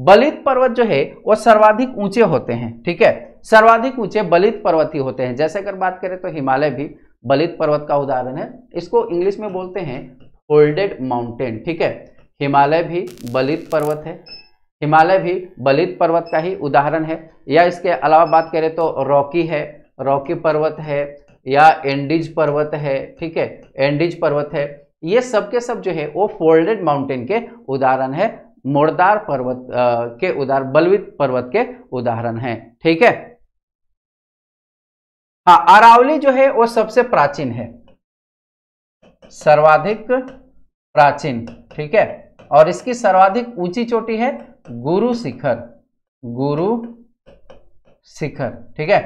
बलित पर्वत जो है वो सर्वाधिक ऊंचे होते हैं ठीक है सर्वाधिक ऊंचे बलित पर्वत ही होते हैं जैसे अगर बात करें तो हिमालय भी बलित पर्वत का उदाहरण है इसको इंग्लिश में बोलते हैं फोल्डेड माउंटेन ठीक है हिमालय भी बलित पर्वत है हिमालय भी बलित पर्वत का ही उदाहरण है या इसके अलावा बात करें तो रॉकी है रॉकी पर्वत है या एंडीज पर्वत है ठीक है एंडीज पर्वत है ये सब के सब जो है वो फोल्डेड माउंटेन के उदाहरण है मोड़दार पर्वत आ, के उदाहरण बलवित पर्वत के उदाहरण है ठीक है हाँ अरावली जो है वो सबसे प्राचीन है सर्वाधिक प्राचीन ठीक है और इसकी सर्वाधिक ऊंची चोटी है गुरु शिखर गुरु शिखर ठीक है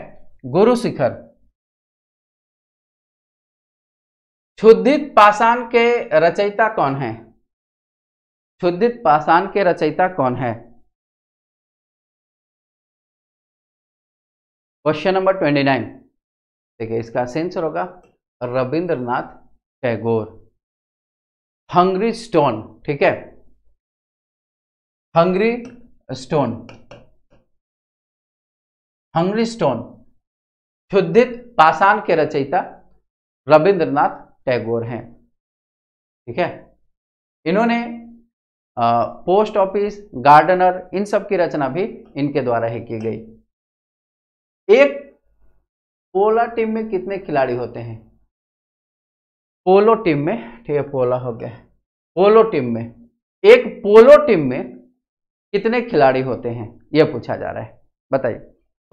गुरु शिखर क्षुद्धित पाषाण के रचयिता कौन है क्षुद्धित पाषाण के रचयिता कौन है क्वेश्चन नंबर ट्वेंटी नाइन देखिए इसका सेंसर होगा रविंद्रनाथ टैगोर हंग्री स्टोन ठीक है हंग्री स्टोन हंग्री स्टोन शुद्धित पाषाण के रचयिता रविंद्रनाथ टैगोर हैं ठीक है इन्होंने पोस्ट ऑफिस गार्डनर इन सब की रचना भी इनके द्वारा ही की गई एक पोला टीम में कितने खिलाड़ी होते हैं पोलो टीम में ठीक है पोला हो गया पोलो टीम में एक पोलो टीम में कितने खिलाड़ी होते हैं यह पूछा जा रहा है बताइए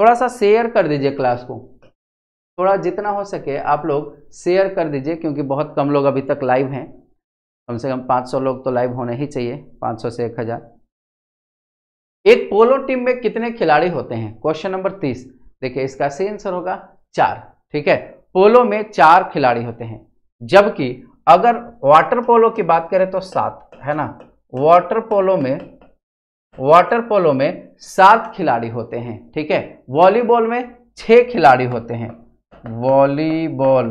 थोड़ा सा शेयर कर दीजिए क्लास को थोड़ा जितना हो सके आप लोग शेयर कर दीजिए क्योंकि बहुत कम लोग अभी तक लाइव हैं कम से कम 500 लोग तो लाइव होने ही चाहिए 500 से 1000 एक पोलो टीम में कितने खिलाड़ी होते हैं क्वेश्चन नंबर 30 देखिए इसका सही आंसर होगा चार ठीक है पोलो में चार खिलाड़ी होते हैं जबकि अगर वाटर पोलो की बात करें तो सात है ना वाटर पोलो में वाटर पोलो में सात खिलाड़ी होते हैं ठीक है वॉलीबॉल में छह खिलाड़ी होते हैं वॉलीबॉल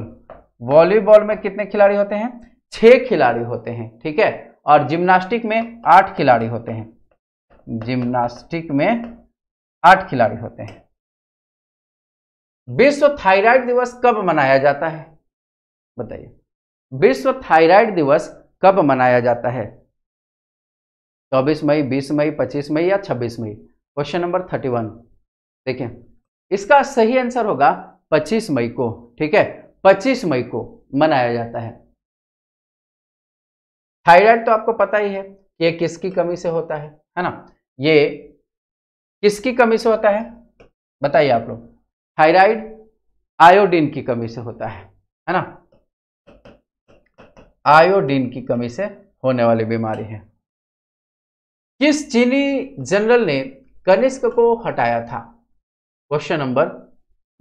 वॉलीबॉल में कितने खिलाड़ी होते हैं छह खिलाड़ी होते हैं ठीक है और जिम्नास्टिक में आठ खिलाड़ी होते हैं जिम्नास्टिक में आठ खिलाड़ी होते हैं विश्व थायराइड दिवस कब मनाया जाता है बताइए विश्व थायराइड दिवस कब मनाया जाता है चौबीस मई बीस मई पच्चीस मई या छब्बीस मई क्वेश्चन नंबर थर्टी वन देखें इसका सही आंसर होगा पच्चीस मई को ठीक है पच्चीस मई को मनाया जाता है थायराइड तो आपको पता ही है ये किसकी कमी से होता है है ना ये किसकी कमी से होता है बताइए आप लोग थायराइड आयोडीन की कमी से होता है है ना आयोडीन की कमी से होने वाली बीमारी है किस चीनी जनरल ने कनिष्क को हटाया था क्वेश्चन नंबर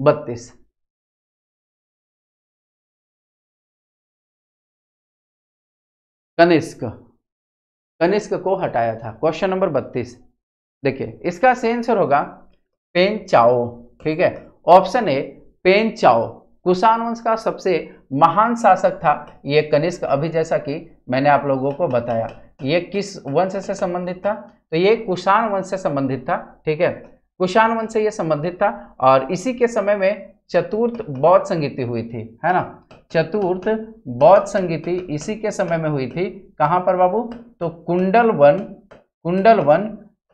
बत्तीस कनिष्क कनिष्क को हटाया था क्वेश्चन नंबर बत्तीस देखिए इसका सही आंसर होगा पेन चाओ ठीक है ऑप्शन ए पेन चाओ कुशान वंश का सबसे महान शासक था ये कनिष्क अभी जैसा कि मैंने आप लोगों को बताया ये किस वंश से संबंधित था तो ये कुषाण वंश से संबंधित था ठीक है कुषाण वंश से ये संबंधित था और इसी के समय में चतुर्थ बौद्ध संगीति हुई थी है ना चतुर्थ बौद्ध संगीति इसी के समय में हुई थी कहाँ पर बाबू तो कुंडल वन कुंडल वन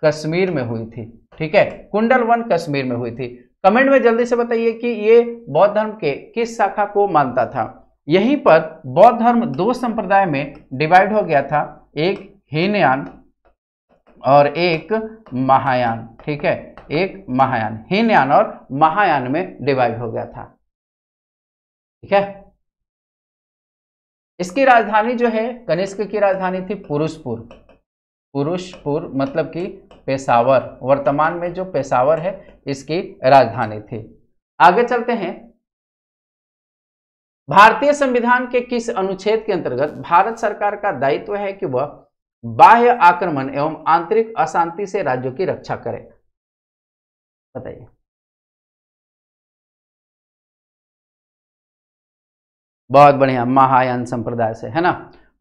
कश्मीर में हुई थी ठीक है कुंडल वन कश्मीर में हुई थी कमेंट में जल्दी से बताइए कि ये बौद्ध धर्म के किस शाखा को मानता था यहीं पर बौद्ध धर्म दो संप्रदाय में डिवाइड हो गया था एक हीनयान और एक महायान ठीक है एक महायान हीनयान और महायान में डिवाइड हो गया था ठीक है इसकी राजधानी जो है कनिष्क की राजधानी थी पुरुषपुर पुरुषपुर मतलब कि पेशावर वर्तमान में जो पेशावर है इसकी राजधानी थी आगे चलते हैं भारतीय संविधान के किस अनुच्छेद के अंतर्गत भारत सरकार का दायित्व है कि वह बाह्य आक्रमण एवं आंतरिक अशांति से राज्यों की रक्षा करे बताइए बहुत बढ़िया महायान संप्रदाय से है ना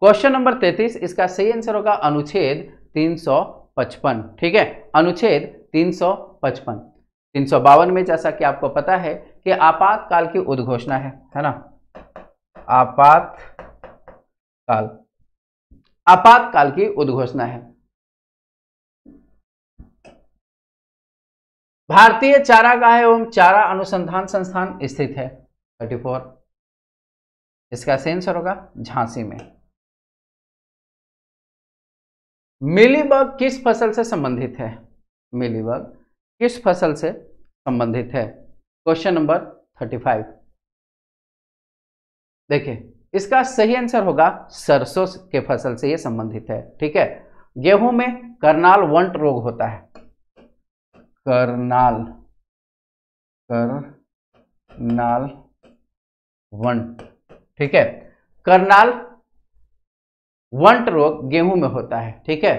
क्वेश्चन नंबर 33 इसका सही आंसर होगा अनुच्छेद सौ पचपन ठीक है अनुच्छेद तीन सौ पचपन तीन सौ बावन में जैसा कि आपको पता है कि आपातकाल की उद्घोषणा है है ना आपातकाल आपातकाल की उद्घोषणा है भारतीय चारागाह एवं चारा अनुसंधान संस्थान स्थित है थर्टी फोर इसका सेंसर होगा झांसी में मिलीबग किस फसल से संबंधित है मिलीबग किस फसल से संबंधित है क्वेश्चन नंबर थर्टी फाइव देखिए इसका सही आंसर होगा सरसों के फसल से यह संबंधित है ठीक है गेहूं में करनाल वंट रोग होता है करनाल करनाल वंट ठीक है करनाल वंट रोग गेहूं में होता है ठीक है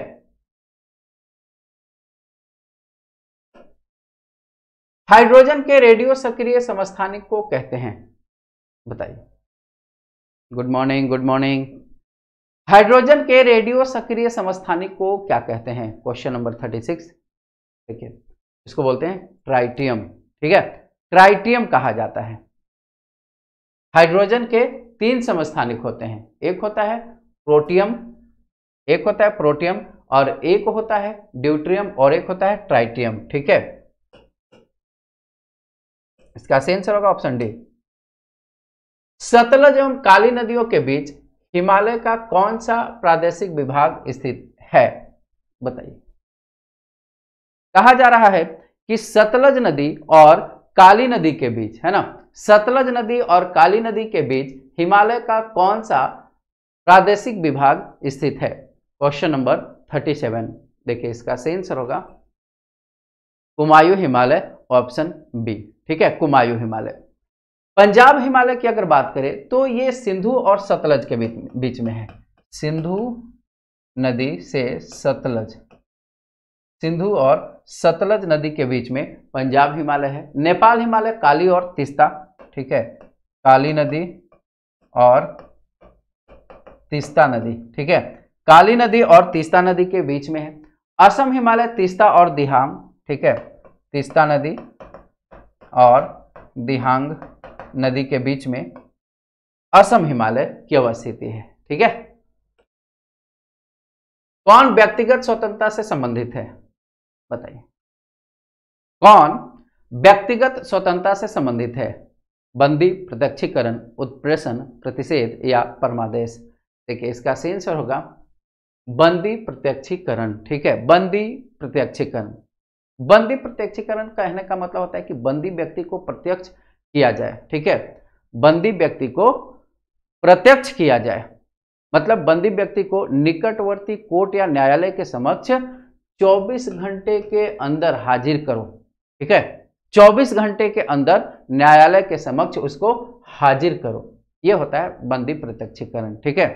हाइड्रोजन के रेडियो सक्रिय समस्थानिक को कहते हैं बताइए good morning good morning hydrogen के रेडियो सक्रिय समस्थानिक को क्या कहते हैं क्वेश्चन नंबर थर्टी सिक्स देखिए इसको बोलते हैं ट्राइटियम ठीक है ट्राइटियम कहा जाता है हाइड्रोजन के तीन समस्थानिक होते हैं एक होता है प्रोटियम एक होता है प्रोटियम और एक होता है ड्यूट्रियम और एक होता है ट्राइटियम ठीक है इसका आंसर होगा ऑप्शन डी सतलज एवं काली नदियों के बीच हिमालय का कौन सा प्रादेशिक विभाग स्थित है बताइए कहा जा रहा है कि सतलज नदी और काली नदी के बीच है ना सतलज नदी और काली नदी के बीच हिमालय का कौन सा प्रादेशिक विभाग स्थित है क्वेश्चन नंबर थर्टी सेवन देखिए इसका सही आंसर होगा कुमायूं हिमालय ऑप्शन बी ठीक है कुमायूं हिमालय पंजाब हिमालय की अगर बात करें तो ये सिंधु और सतलज के बीच में है सिंधु नदी से सतलज सिंधु और सतलज नदी के बीच में पंजाब हिमालय है नेपाल हिमालय काली और तिस्ता ठीक है काली नदी और तीस्ता नदी ठीक है काली नदी और तीस्ता नदी के बीच में है असम हिमालय तीस्ता और दिहांग ठीक है तीस्ता नदी और दिहांग नदी के बीच में असम हिमालय की अवस्थिति है ठीक है कौन व्यक्तिगत स्वतंत्रता से संबंधित है बताइए कौन व्यक्तिगत स्वतंत्रता से संबंधित है बंदी प्रत्यक्षीकरण उत्प्रेषण प्रतिषेध या परमादेश देखिए इसका सही आंसर होगा बंदी प्रत्यक्षीकरण ठीक है बंदी प्रत्यक्षीकरण बंदी प्रत्यक्षीकरण कहने का मतलब होता है कि बंदी व्यक्ति को प्रत्यक्ष किया जाए ठीक है बंदी व्यक्ति को प्रत्यक्ष किया जाए मतलब बंदी व्यक्ति को निकटवर्ती कोर्ट या न्यायालय के समक्ष 24 घंटे के अंदर हाजिर करो ठीक है 24 घंटे के अंदर न्यायालय के समक्ष उसको हाजिर करो यह होता है बंदी प्रत्यक्षीकरण ठीक है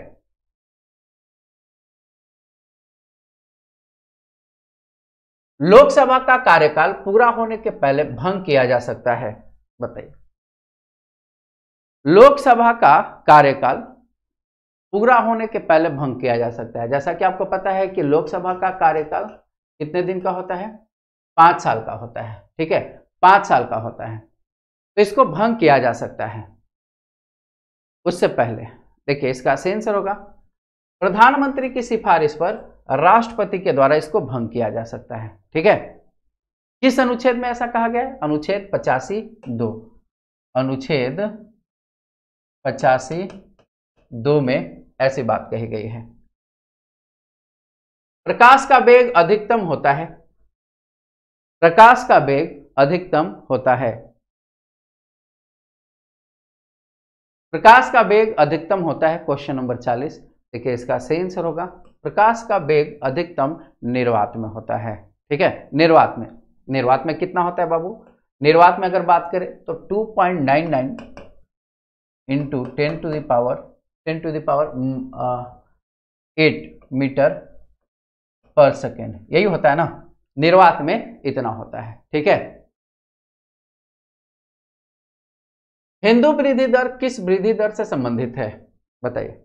लोकसभा का कार्यकाल पूरा होने के पहले भंग किया जा सकता है बताइए लोकसभा का कार्यकाल पूरा होने के पहले भंग किया जा सकता है जैसा कि आपको पता है कि लोकसभा का कार्यकाल कितने दिन का होता है पांच साल का होता है ठीक है पांच साल का होता है तो इसको भंग किया जा सकता है उससे पहले देखिए इसका सेंसर होगा प्रधानमंत्री की सिफारिश पर राष्ट्रपति के द्वारा इसको भंग किया जा सकता है ठीक है किस अनुच्छेद में ऐसा कहा गया अनुच्छेद पचासी दो अनुच्छेद पचासी दो में ऐसी बात कही गई है प्रकाश का वेग अधिकतम होता है प्रकाश का वेग अधिकतम होता है प्रकाश का वेग अधिकतम होता है क्वेश्चन नंबर चालीस देखिए इसका सही आंसर होगा प्रकाश का वेग अधिकतम निर्वात में होता है ठीक है निर्वात में निर्वात में कितना होता है बाबू निर्वात में अगर बात करें तो 2.99 point nine nine into ten to the power ten to the power eight metre पर सेकेंड यही होता है ना निर्वात में इतना होता है ठीक है हिंदू वृद्धि दर किस वृद्धि दर से संबंधित है बताइए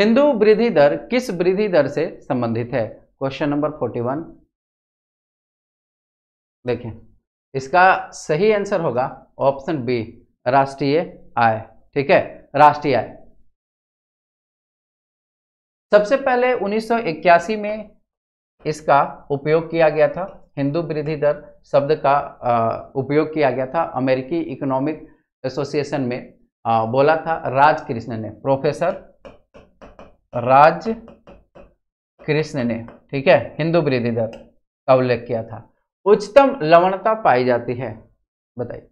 हिंदू वृद्धि दर किस वृद्धि दर से संबंधित है क्वेश्चन नंबर फोर्टी वन देखिए इसका सही आंसर होगा ऑप्शन बी राष्ट्रीय आय ठीक है राष्ट्रीय आय सबसे पहले 1981 में इसका उपयोग किया गया था हिंदू वृद्धि दर शब्द का उपयोग किया गया था अमेरिकी इकोनॉमिक एसोसिएशन में आ, बोला था राजकृष्ण ने प्रोफेसर राज कृष्ण ने ठीक है हिंदू वृद्धि दर का उल्लेख किया था उच्चतम लवणता पाई जाती है बताइए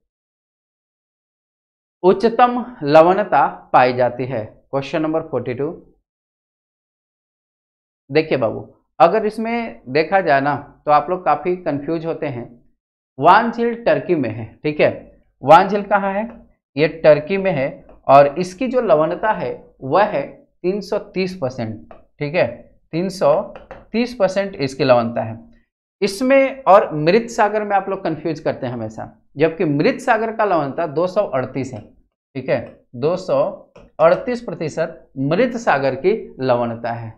उच्चतम लवणता पाई जाती है क्वेश्चन नंबर फोर्टी टू देखिए बाबू अगर इसमें देखा जाए ना तो आप लोग काफ़ी कंफ्यूज होते हैं वान झील टर्की में है ठीक है वान झील कहाँ है ये टर्की में है और इसकी जो लवणता है वह है 330 परसेंट ठीक है 330 परसेंट इसके लवनता है इसमें और मृत सागर में आप लोग कंफ्यूज करते हैं हमेशा जबकि मृत सागर का लवनता 238 है ठीक है 238 प्रतिशत मृत सागर की लवणता है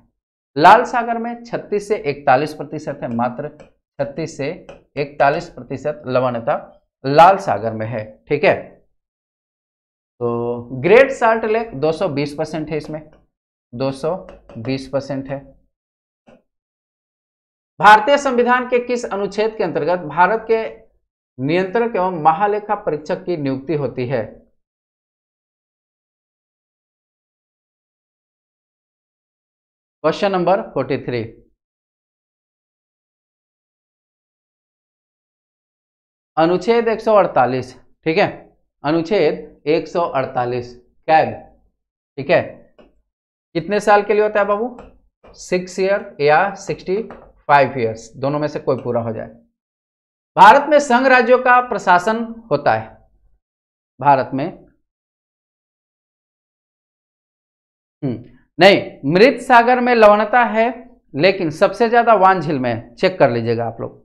लाल सागर में 36 से 41 प्रतिशत है मात्र 36 से 41 प्रतिशत लवणता लाल सागर में है ठीक है तो ग्रेट साल्ट लेक 220 परसेंट है इसमें 220 परसेंट है भारतीय संविधान के किस अनुच्छेद के अंतर्गत भारत के नियंत्रक एवं महालेखा परीक्षक की नियुक्ति होती है क्वेश्चन नंबर 43 अनुच्छेद 148 ठीक है अनुच्छेद 148 कैब ठीक है कितने साल के लिए होता है बाबू सिक्स ईयर या सिक्सटी फाइव ईयर्स दोनों में से कोई पूरा हो जाए भारत में संघ राज्यों का प्रशासन होता है भारत में हम्म, नहीं मृत सागर में लवणता है लेकिन सबसे ज्यादा वान झील में चेक कर लीजिएगा आप लोग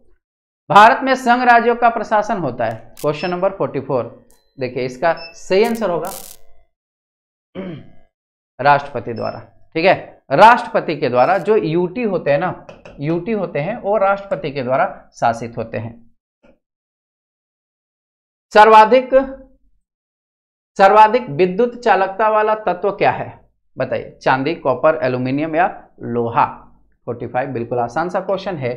भारत में संघ राज्यों का प्रशासन होता है क्वेश्चन नंबर फोर्टी फोर देखिए इसका सही आंसर होगा राष्ट्रपति द्वारा ठीक है राष्ट्रपति के द्वारा जो यूटी होते हैं ना यूटी होते हैं वो राष्ट्रपति के द्वारा शासित होते हैं सर्वाधिक सर्वाधिक विद्युत चालकता वाला तत्व क्या है बताइए चांदी कॉपर एल्यूमिनियम या लोहा 45 बिल्कुल आसान सा क्वेश्चन है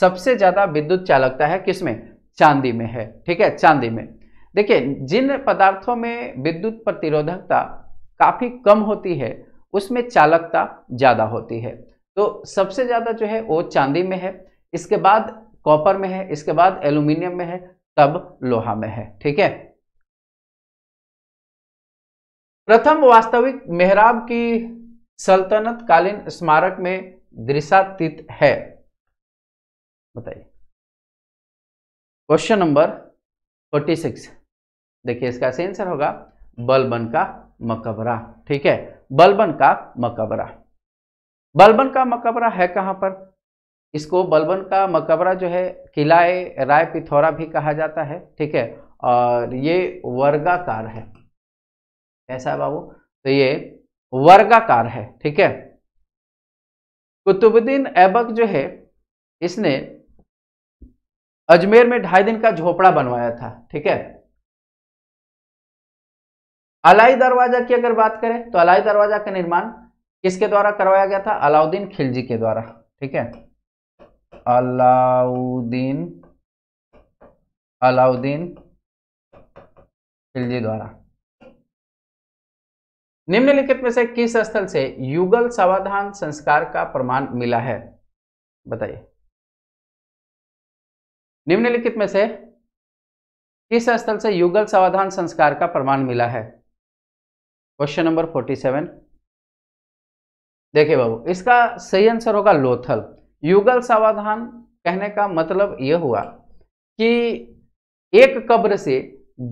सबसे ज्यादा विद्युत चालकता है किसमें चांदी में है ठीक है चांदी में देखिए जिन पदार्थों में विद्युत प्रतिरोधकता काफ़ी कम होती है उसमें चालकता ज़्यादा होती है तो सबसे ज़्यादा जो है वो चांदी में है इसके बाद कॉपर में है इसके बाद एल्यूमिनियम में है तब लोहा में है ठीक है प्रथम वास्तविक मेहराब की सल्तनत कालीन स्मारक में दृशातीत है बताइए क्वेश्चन नंबर 46 देखिए इसका आंसर होगा बलबन का मकबरा ठीक है बलबन का मकबरा बलबन का मकबरा है कहां पर इसको बलबन का मकबरा जो है किला राय पिथौरा भी कहा जाता है ठीक है और ये वर्गाकार है कैसा है बाबू तो ये वर्गाकार है ठीक है कुतुबुद्दीन ऐबक जो है इसने अजमेर में ढाई दिन का झोपड़ा बनवाया था ठीक है अलाई दरवाजा की अगर बात करें तो अलाई दरवाजा का निर्माण किसके द्वारा करवाया गया था अलाउद्दीन खिलजी के द्वारा ठीक है अलाउद्दीन अलाउद्दीन खिलजी द्वारा निम्नलिखित में से किस स्थल से युगल सावधान संस्कार का प्रमाण मिला है बताइए निम्नलिखित में से किस स्थल से युगल सावधान संस्कार का प्रमाण मिला है क्वेश्चन नंबर फोर्टी सेवन देखिए बाबू इसका सही आंसर होगा लोथल युगल सावधान कहने का मतलब यह हुआ कि एक कब्र से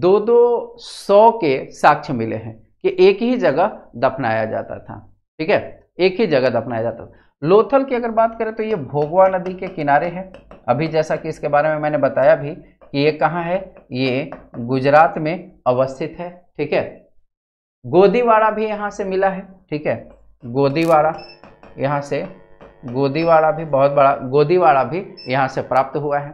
दो दो सौ के साक्ष्य मिले हैं कि एक ही जगह दफनाया जाता था ठीक है एक ही जगह दफनाया जाता था लोथल की अगर बात करें तो ये भोगवा नदी के किनारे है अभी जैसा कि इसके बारे में मैंने बताया भी कि ये कहाँ है ये गुजरात में अवस्थित है ठीक है गोदीवाड़ा भी यहाँ से मिला है ठीक है गोदीवाड़ा यहाँ से गोदीवाड़ा भी बहुत बड़ा गोदीवाड़ा भी यहाँ से प्राप्त हुआ है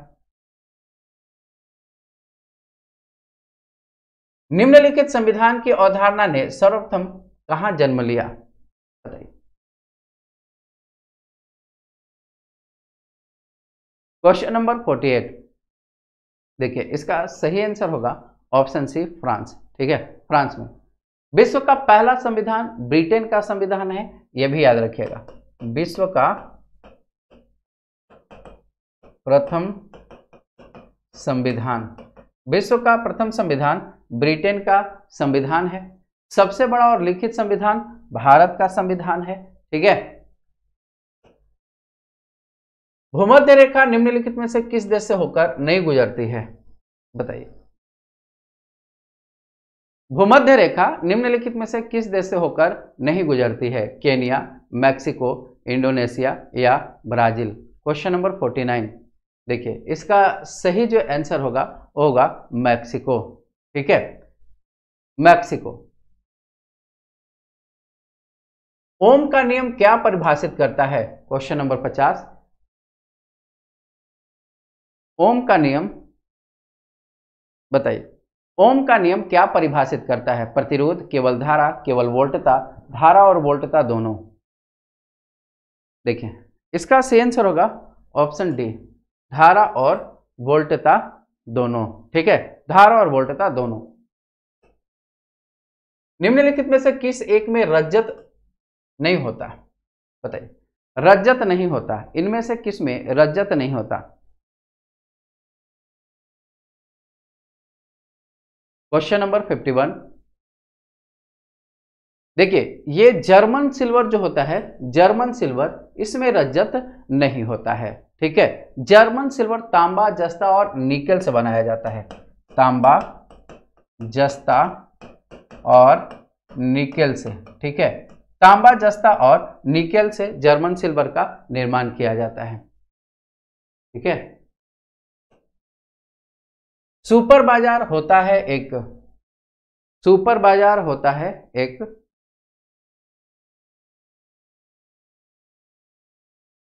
निम्नलिखित संविधान की अवधारणा ने सर्वप्रथम कहा जन्म लिया क्वेश्चन नंबर 48 देखिए इसका सही आंसर होगा ऑप्शन सी फ्रांस ठीक है फ्रांस में विश्व का पहला संविधान ब्रिटेन का संविधान है यह भी याद रखिएगा विश्व का प्रथम संविधान विश्व का प्रथम संविधान ब्रिटेन का संविधान है सबसे बड़ा और लिखित संविधान भारत का संविधान है ठीक है भूमध्य रेखा निम्नलिखित में से किस देश से होकर नहीं गुजरती है बताइए भूमध्य रेखा निम्नलिखित में से किस देश से होकर नहीं गुजरती है केनिया मैक्सिको इंडोनेशिया या Brazil question number forty nine देखिए इसका सही जो आंसर होगा होगा मैक्सिको ठीक है मैक्सिको ओम का नियम क्या परिभाषित करता है क्वेश्चन नंबर पचास ओम का नियम बताइए ओम का नियम क्या परिभाषित करता है प्रतिरोध केवल धारा केवल वोल्टता धारा और वोल्टता दोनों देखिए इसका सही आंसर होगा ऑप्शन डी धारा और वोल्टता दोनों ठीक है धारा और वोल्टता दोनों निम्नलिखित में से किस एक में रजत नहीं होता बताइए रज्जत नहीं होता इनमें से किस में रजत नहीं होता क्वेश्चन नंबर फिफ्टी वन देखिए ये जर्मन सिल्वर जो होता है जर्मन सिल्वर इसमें रजत नहीं होता है ठीक है जर्मन सिल्वर तांबा जस्ता और निकल से बनाया जाता है तांबा जस्ता और निकल से ठीक है तांबा जस्ता और निकल से जर्मन सिल्वर का निर्माण किया जाता है ठीक है सुपर बाजार होता है एक सुपर बाजार होता है एक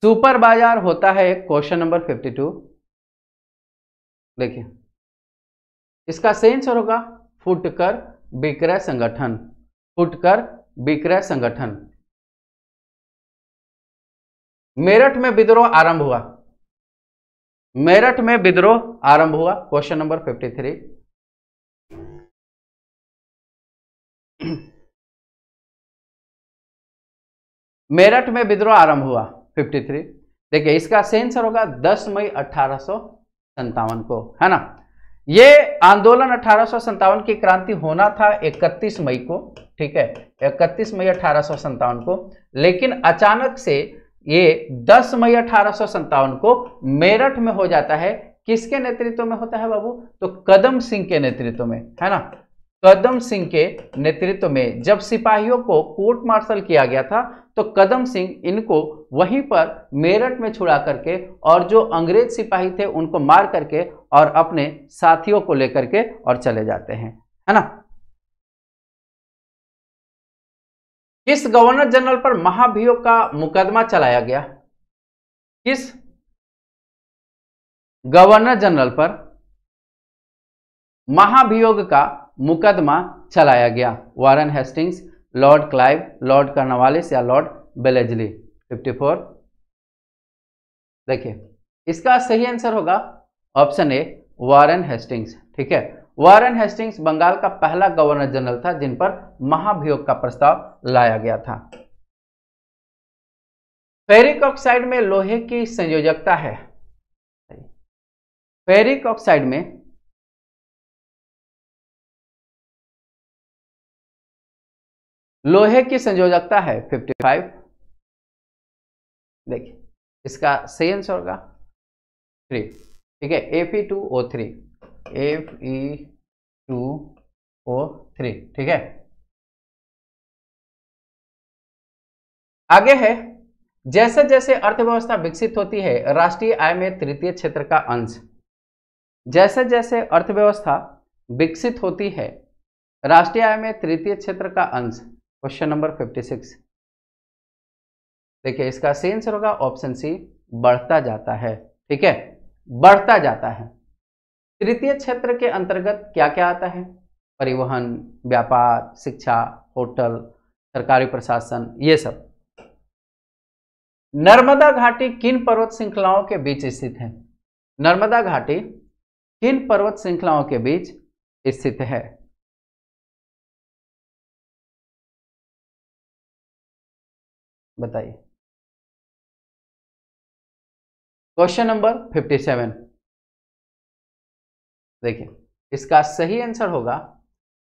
सुपर बाजार होता है एक क्वेश्चन नंबर 52 देखिए इसका और होगा फुटकर विक्रय संगठन फुटकर विक्रय संगठन मेरठ में विद्रोह आरंभ हुआ मेरठ में विद्रोह आरंभ हुआ question number fifty three Meerut में विद्रोह आरंभ हुआ 53 देखिए इसका सेंसर होगा 10 मई अठारह को है ना ये आंदोलन अठारह की क्रांति होना था 31 मई को ठीक है 31 मई अठारह को लेकिन अचानक से ये 10 मई अठारह को मेरठ में हो जाता है किसके नेतृत्व में होता है बाबू तो कदम सिंह के नेतृत्व में है ना कदम सिंह के नेतृत्व में जब सिपाहियों को कोर्ट मार्शल किया गया था तो कदम सिंह इनको वहीं पर मेरठ में छुड़ा करके और जो अंग्रेज सिपाही थे उनको मार करके और अपने साथियों को लेकर के और चले जाते हैं है ना किस गवर्नर जनरल पर महाभियोग का मुकदमा चलाया गया किस गवर्नर जनरल पर महाभियोग का मुकदमा चलाया गया Warren Hastings Lord Clive Lord Cornwallis या लॉर्ड बेलेजली 54 देखिए इसका सही आंसर होगा ऑप्शन ए वारन हेस्टिंग्स ठीक है वारन हेस्टिंग्स बंगाल का पहला गवर्नर जनरल था जिन पर महाभियोग का प्रस्ताव लाया गया था फेरिक ऑक्साइड में लोहे की संयोजकता है फेरिक ऑक्साइड में लोहे की संयोजकता है 55 देखिए इसका सही आंसर होगा थ्री ठीक है Fe2O3 two three F E two O three ठीक है आगे है जैसे जैसे अर्थव्यवस्था विकसित होती है राष्ट्रीय आय में तृतीय क्षेत्र का अंश जैसे जैसे अर्थव्यवस्था विकसित होती है राष्ट्रीय आय में तृतीय क्षेत्र का अंश क्वेश्चन नंबर 56 देखिए इसका सेंसर होगा ऑप्शन सी बढ़ता जाता है ठीक है बढ़ता जाता है तृतीय क्षेत्र के अंतर्गत क्या क्या आता है परिवहन व्यापार शिक्षा होटल सरकारी प्रशासन ये सब नर्मदा घाटी किन पर्वत श्रृंखलाओं के बीच स्थित है नर्मदा घाटी किन पर्वत श्रृंखलाओं के बीच स्थित है बताइए क्वेश्चन नंबर 57 देखिए इसका सही आंसर होगा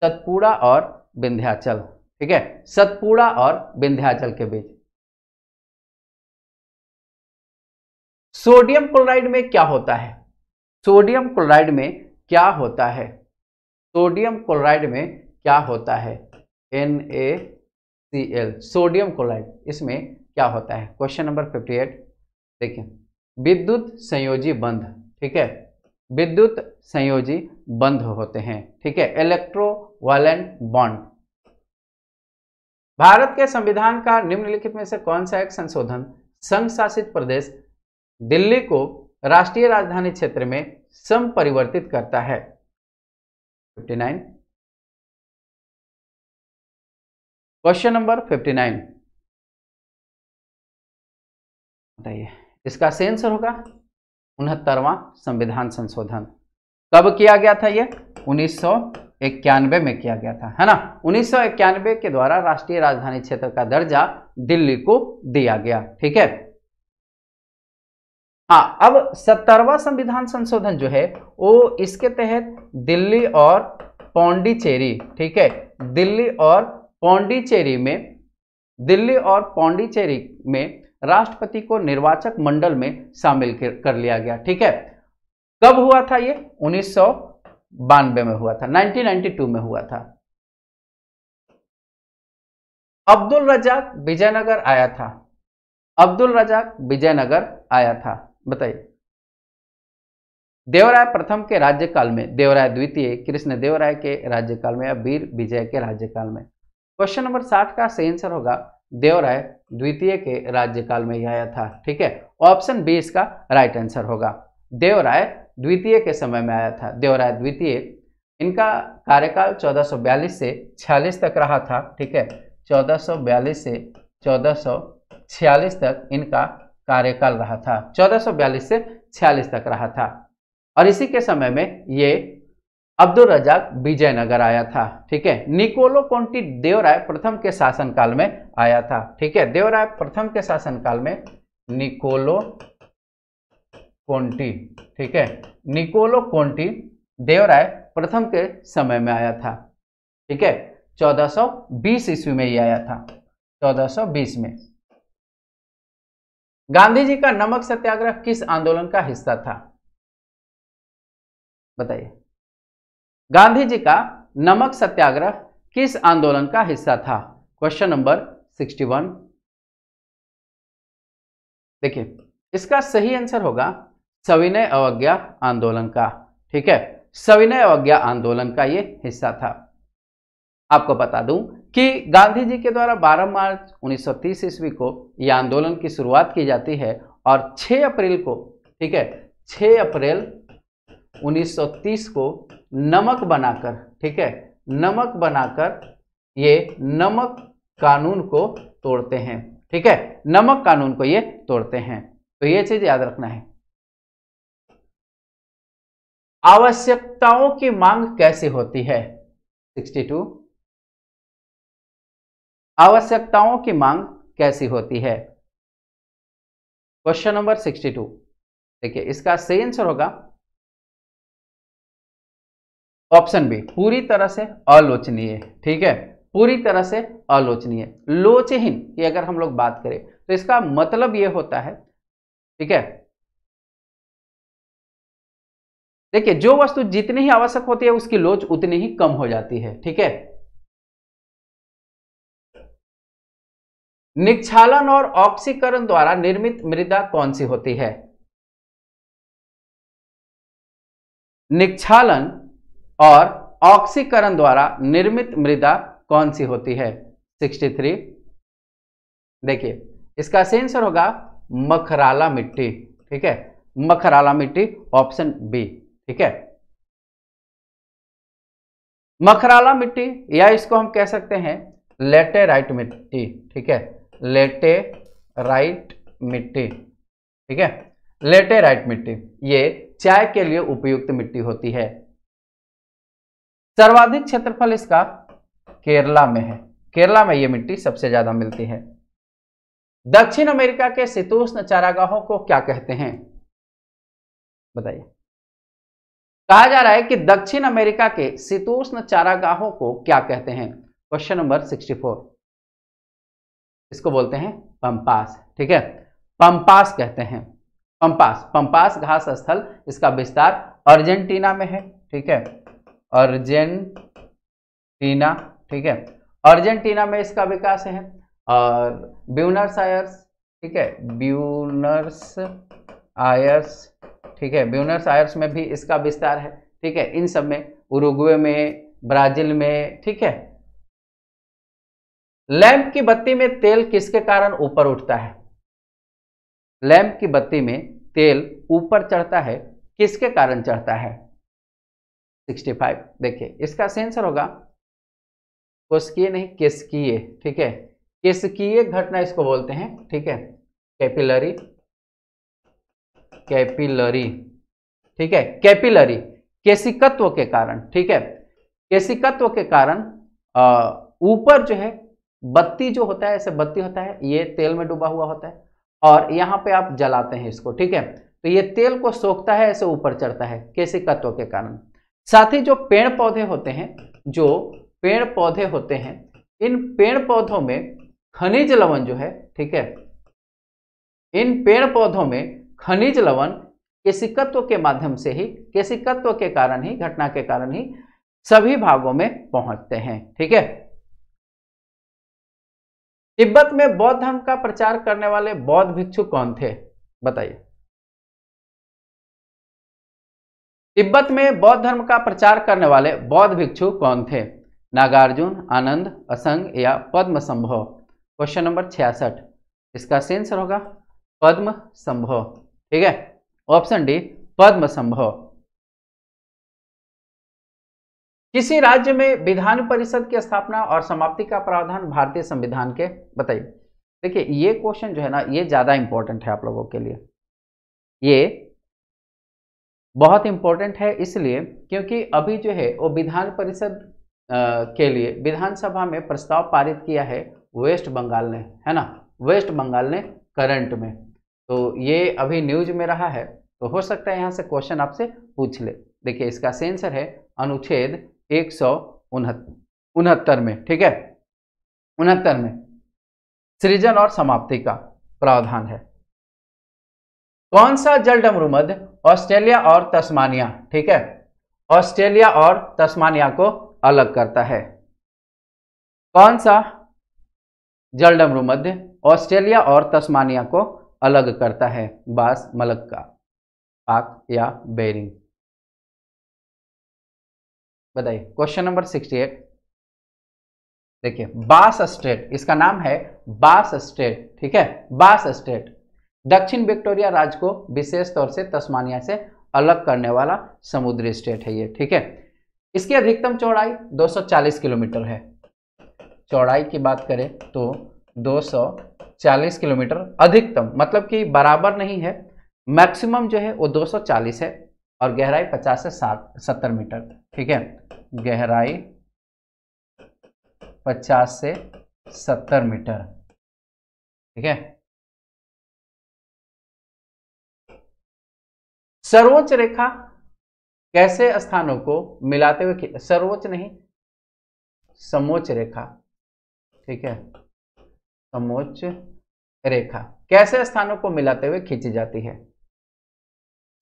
सतपुड़ा और विंध्याचल ठीक है सतपुड़ा और विंध्याचल के बीच सोडियम क्लोराइड में क्या होता है सोडियम क्लोराइड में क्या होता है सोडियम क्लोराइड में क्या होता है N A C L sodium chloride इसमें क्या होता है क्वेश्चन नंबर फिफ्टी एट देखिए विद्युत संयोजी बंध ठीक है विद्युत संयोजी बंध होते हैं ठीक है इलेक्ट्रो वैलेंट बॉन्ड भारत के संविधान का निम्नलिखित में से कौन सा एक संशोधन संघ शासित प्रदेश दिल्ली को राष्ट्रीय राजधानी क्षेत्र में सम परिवर्तित करता है 59 क्वेश्चन नंबर 59 बताइए इसका सेंसर होगा उनहत्तरवां संविधान संशोधन कब किया गया था यह उन्नीस इक्यानवे में किया गया था है ना उन्नीस के द्वारा राष्ट्रीय राजधानी क्षेत्र का दर्जा दिल्ली को दिया गया ठीक है हाँ अब सत्तरवा संविधान संशोधन जो है वो इसके तहत दिल्ली और पौंडीचेरी ठीक है दिल्ली और पौंडीचेरी में दिल्ली और पौंडीचेरी में राष्ट्रपति को निर्वाचक मंडल में शामिल कर लिया गया ठीक है कब हुआ था ये उन्नीस बानवे में हुआ था 1992 में हुआ था अब्दुल रजाक विजयनगर आया था अब्दुल रजाक विजयनगर आया था बताइए देवराय प्रथम के राज्यकाल में देवराय द्वितीय कृष्ण देवराय के राज्यकाल में या वीर विजय के राज्यकाल में क्वेश्चन नंबर साठ का सही आंसर होगा देवराय द्वितीय के राज्यकाल में ही आया था ठीक है ऑप्शन बी इसका राइट आंसर होगा देवराय द्वितीय के समय में आया था देवराय द्वितीय इनका कार्यकाल 1442 से 46 तक रहा था ठीक है 1442 से 1446 तक इनका कार्यकाल रहा था 1442 से 46 तक रहा था और इसी के समय में ये अब्दुल रजाक विजयनगर आया था ठीक है निकोलो कोंटी देवराय प्रथम के शासनकाल में आया था ठीक है देवराय प्रथम के शासनकाल में निकोलो कोंटी ठीक है निकोलो कोंटी देवराय प्रथम के समय में आया था ठीक है 1420 ईस्वी में ही आया था 1420 में गांधी जी का नमक सत्याग्रह किस आंदोलन का हिस्सा था बताइए गांधी जी का नमक सत्याग्रह किस आंदोलन का हिस्सा था क्वेश्चन नंबर 61 देखिए इसका सही आंसर होगा सविनय अवज्ञा आंदोलन का ठीक है सविनय अवज्ञा आंदोलन का यह हिस्सा था आपको बता दूं कि गांधी जी के द्वारा 12 मार्च 1930 ईस्वी को यह आंदोलन की शुरुआत की जाती है और 6 अप्रैल को ठीक है 6 अप्रैल 1930 को नमक बनाकर ठीक है नमक बनाकर ये नमक कानून को तोड़ते हैं ठीक है नमक कानून को ये तोड़ते हैं तो ये चीज याद रखना है आवश्यकताओं की मांग कैसी होती है 62 आवश्यकताओं की मांग कैसी होती है क्वेश्चन नंबर 62 देखिए इसका सही आंसर होगा ऑप्शन बी पूरी तरह से अलोचनीय ठीक है पूरी तरह से अलोचनीय लोचहीन ये अगर हम लोग बात करें तो इसका मतलब ये होता है ठीक है देखिए जो वस्तु जितनी ही आवश्यक होती है उसकी लोच उतनी ही कम हो जाती है ठीक है निक्षालन और ऑक्सीकरण द्वारा निर्मित मृदा कौन सी होती है निक्षालन और ऑक्सीकरण द्वारा निर्मित मृदा कौन सी होती है 63 देखिए इसका सेंसर होगा मखराला मिट्टी ठीक है मखराला मिट्टी ऑप्शन बी ठीक है मखराला मिट्टी या इसको हम कह सकते हैं लेटे राइट मिट्टी ठीक है लेटे राइट मिट्टी ठीक है लेटे राइट मिट्टी ये चाय के लिए उपयुक्त मिट्टी होती है सर्वाधिक क्षेत्रफल इसका केरला में है केरला में यह मिट्टी सबसे ज्यादा मिलती है दक्षिण अमेरिका के शीतोष्ण चारागाहों को क्या कहते हैं बताइए कहा जा रहा है कि दक्षिण अमेरिका के शीतोष्ण चारागाहों को क्या कहते हैं क्वेश्चन नंबर 64 इसको बोलते हैं पंपास ठीक है पंपास कहते हैं पंपास पंपास घास स्थल इसका विस्तार अर्जेंटीना में है ठीक है अर्जेंटीना ठीक है अर्जेंटीना में इसका विकास है और ब्यूनर्स आयर्स ठीक है ब्यूनर्स आयर्स ठीक है ब्यूनर्स आयर्स में भी इसका विस्तार है ठीक है इन सब में उरुग्वे में ब्राजील में ठीक है लैंप की बत्ती में तेल किसके कारण ऊपर उठता है लैंप की बत्ती में तेल ऊपर चढ़ता है किसके कारण चढ़ता है 65 देखिए इसका सेंसर होगा कोशिकीय नहीं केसकीय ठीक है केसकीय घटना इसको बोलते हैं ठीक है कैपिलरी कैपिलरी ठीक है कैपिलरी केशिकत्व के कारण ठीक है केशिकत्व के कारण ऊपर जो है बत्ती जो होता है ऐसे बत्ती होता है ये तेल में डूबा हुआ होता है और यहां पे आप जलाते हैं इसको ठीक है तो ये तेल को सोखता है ऐसे ऊपर चढ़ता है केशिकत्व के कारण साथ ही जो पेड़ पौधे होते हैं जो पेड़ पौधे होते हैं इन पेड़ पौधों में खनिज लवण जो है ठीक है इन पेड़ पौधों में खनिज लवण केसिकत्व के माध्यम से ही केसिकत्व के कारण ही घटना के कारण ही सभी भागों में पहुंचते हैं ठीक है तिब्बत में बौद्ध धर्म का प्रचार करने वाले बौद्ध भिक्षु कौन थे बताइए तिब्बत में बौद्ध धर्म का प्रचार करने वाले बौद्ध भिक्षु कौन थे नागार्जुन आनंद असंग या पद्म संभव क्वेश्चन नंबर छियासठ इसका सेंसर होगा पद्म संभव ठीक है ऑप्शन डी पद्म संभव किसी राज्य में विधान परिषद की स्थापना और समाप्ति का प्रावधान भारतीय संविधान के बताइए देखिए ये क्वेश्चन जो है ना ये ज्यादा इंपॉर्टेंट है आप लोगों के लिए ये बहुत इम्पोर्टेंट है इसलिए क्योंकि अभी जो है वो विधान परिषद के लिए विधानसभा में प्रस्ताव पारित किया है वेस्ट बंगाल ने है ना वेस्ट बंगाल ने करंट में तो ये अभी न्यूज में रहा है तो हो सकता है यहाँ से क्वेश्चन आपसे पूछ ले देखिए इसका सेंसर है अनुच्छेद एक सौ उनहत्तर में ठीक है उनहत्तर में सृजन और समाप्ति का प्रावधान है कौन सा जल डमरू मध्य ऑस्ट्रेलिया और तस्मानिया ठीक है ऑस्ट्रेलिया और तस्मानिया को अलग करता है कौन सा जल डमरू मध्य ऑस्ट्रेलिया और तस्मानिया को अलग करता है बास मलक्का पाक या बेरिंग बताइए क्वेश्चन नंबर सिक्सटी एट देखिए बास स्ट्रेट इसका नाम है बास स्ट्रेट ठीक है बास स्ट्रेट दक्षिण विक्टोरिया राज्य को विशेष तौर से तस्मानिया से अलग करने वाला समुद्री स्टेट है ये ठीक है इसकी अधिकतम चौड़ाई 240 किलोमीटर है चौड़ाई की बात करें तो 240 किलोमीटर अधिकतम मतलब कि बराबर नहीं है मैक्सिमम जो है वो 240 है और गहराई 50 से सात सत्तर मीटर ठीक है गहराई 50 से 70 मीटर ठीक है सर्वोच्च रेखा कैसे स्थानों को मिलाते हुए सर्वोच्च नहीं समोच्च रेखा ठीक है समोच्च रेखा कैसे स्थानों को मिलाते हुए खींची जाती है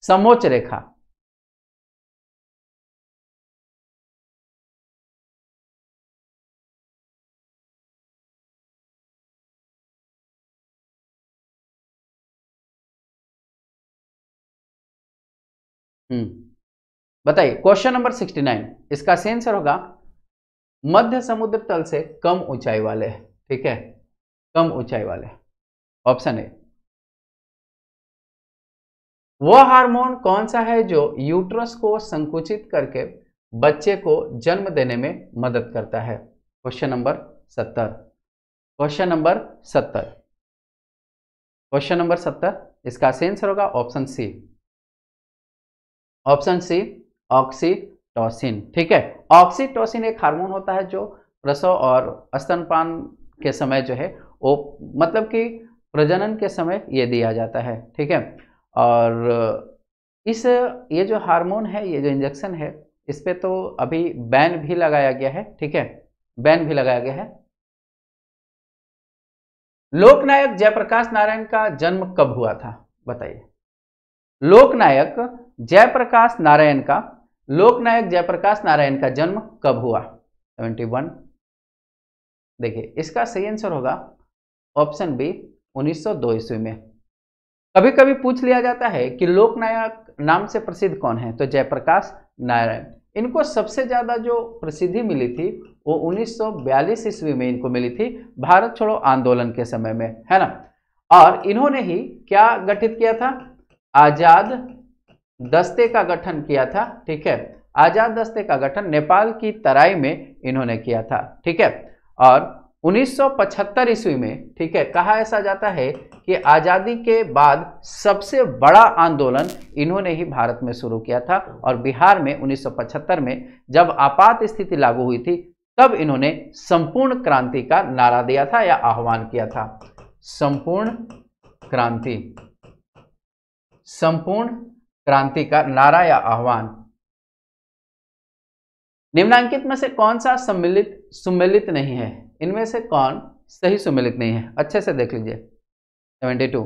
समोच्च रेखा बताइए क्वेश्चन नंबर 69 इसका सेंसर होगा मध्य समुद्र तल से कम ऊंचाई वाले ठीक है कम ऊंचाई वाले ऑप्शन ए वह हार्मोन कौन सा है जो यूट्रस को संकुचित करके बच्चे को जन्म देने में मदद करता है क्वेश्चन नंबर सत्तर क्वेश्चन नंबर सत्तर क्वेश्चन नंबर सत्तर इसका आंसर होगा option C option C oxytocin ठीक है ऑक्सीटोसिन एक हार्मोन होता है जो प्रसव और स्तनपान के समय जो है वो मतलब कि प्रजनन के समय ये दिया जाता है ठीक है और इस ये जो हार्मोन है ये जो इंजेक्शन है इस पर तो अभी बैन भी लगाया गया है ठीक है बैन भी लगाया गया है लोकनायक जयप्रकाश नारायण का जन्म कब हुआ था बताइए लोकनायक जयप्रकाश नारायण का लोकनायक जयप्रकाश नारायण का जन्म कब हुआ 71 देखिए इसका सही आंसर होगा ऑप्शन बी 1902 ईस्वी में कभी कभी पूछ लिया जाता है कि लोकनायक नाम से प्रसिद्ध कौन है तो जयप्रकाश नारायण इनको सबसे ज़्यादा जो प्रसिद्धि मिली थी वो 1942 ईस्वी में इनको मिली थी भारत छोड़ो आंदोलन के समय में है ना और इन्होंने ही क्या गठित किया था आज़ाद दस्ते का गठन किया था ठीक है आजाद दस्ते का गठन नेपाल की तराई में इन्होंने किया था ठीक है और 1975 ईस्वी में ठीक है कहा ऐसा जाता है कि आज़ादी के बाद सबसे बड़ा आंदोलन इन्होंने ही भारत में शुरू किया था और बिहार में 1975 में जब आपात स्थिति लागू हुई थी तब इन्होंने संपूर्ण क्रांति का नारा दिया था या आह्वान किया था संपूर्ण क्रांति संपूर्ण क्रांति का नारा या आह्वान निम्नांकित में से कौन सा सम्मिलित सुमिलित नहीं है इनमें से कौन सही सुमिलित नहीं है अच्छे से देख लीजिए सेवेंटी टू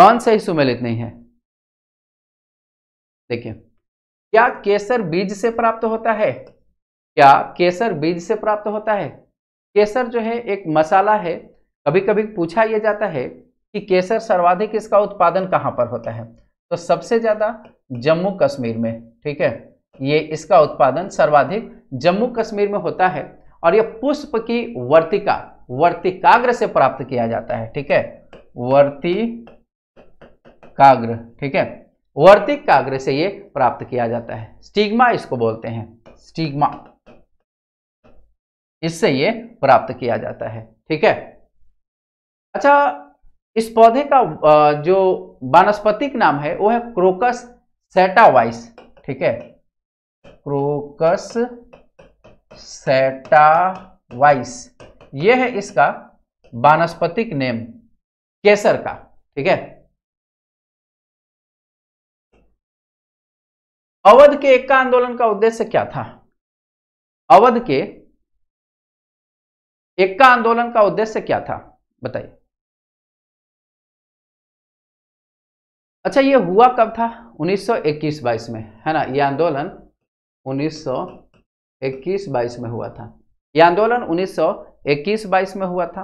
कौन सही सुमिलित नहीं है देखिए क्या केसर बीज से प्राप्त होता है क्या केसर बीज से प्राप्त होता है केसर जो है एक मसाला है कभी कभी पूछा यह जाता है कि केसर सर्वाधिक इसका उत्पादन कहाँ पर होता है तो सबसे ज़्यादा जम्मू कश्मीर में ठीक है ये इसका उत्पादन सर्वाधिक जम्मू कश्मीर में होता है और यह पुष्प की वर्तिका वर्तिकाग्र से प्राप्त किया जाता है ठीक है वर्तिकाग्र ठीक है वर्तिकाग्र से यह प्राप्त किया जाता है स्टिग्मा इसको बोलते हैं स्टिग्मा इससे यह प्राप्त किया जाता है ठीक है अच्छा इस पौधे का जो वानस्पतिक नाम है वो है क्रोकस सेटावाइस ठीक है क्रोकस सेटावाइस ये है इसका वानस्पतिक नेम केसर का ठीक है अवध के का आंदोलन का उद्देश्य क्या था अवध के का आंदोलन का उद्देश्य क्या था बताइए अच्छा ये हुआ कब था 1921-22 में है ना ये आंदोलन 1921-22 में हुआ था ये आंदोलन 1921-22 में हुआ था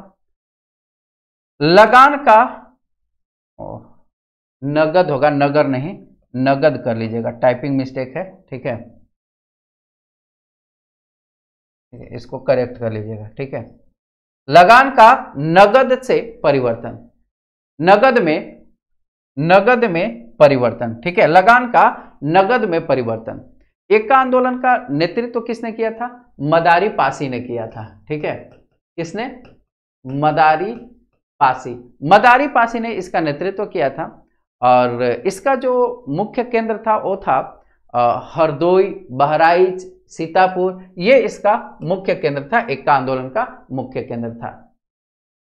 लगान का नगद होगा नगर नहीं नगद कर लीजिएगा टाइपिंग मिस्टेक है ठीक है इसको करेक्ट कर लीजिएगा ठीक है लगान का नगद से परिवर्तन नगद में नगद में परिवर्तन ठीक है लगान का नगद में परिवर्तन एक का आंदोलन का नेतृत्व तो किसने किया था मदारी पासी ने किया था ठीक है किसने मदारी पासी मदारी पासी ने इसका नेतृत्व तो किया था और इसका जो मुख्य केंद्र था वो था हरदोई बहराइच सीतापुर ये इसका मुख्य केंद्र था एक का आंदोलन का मुख्य केंद्र था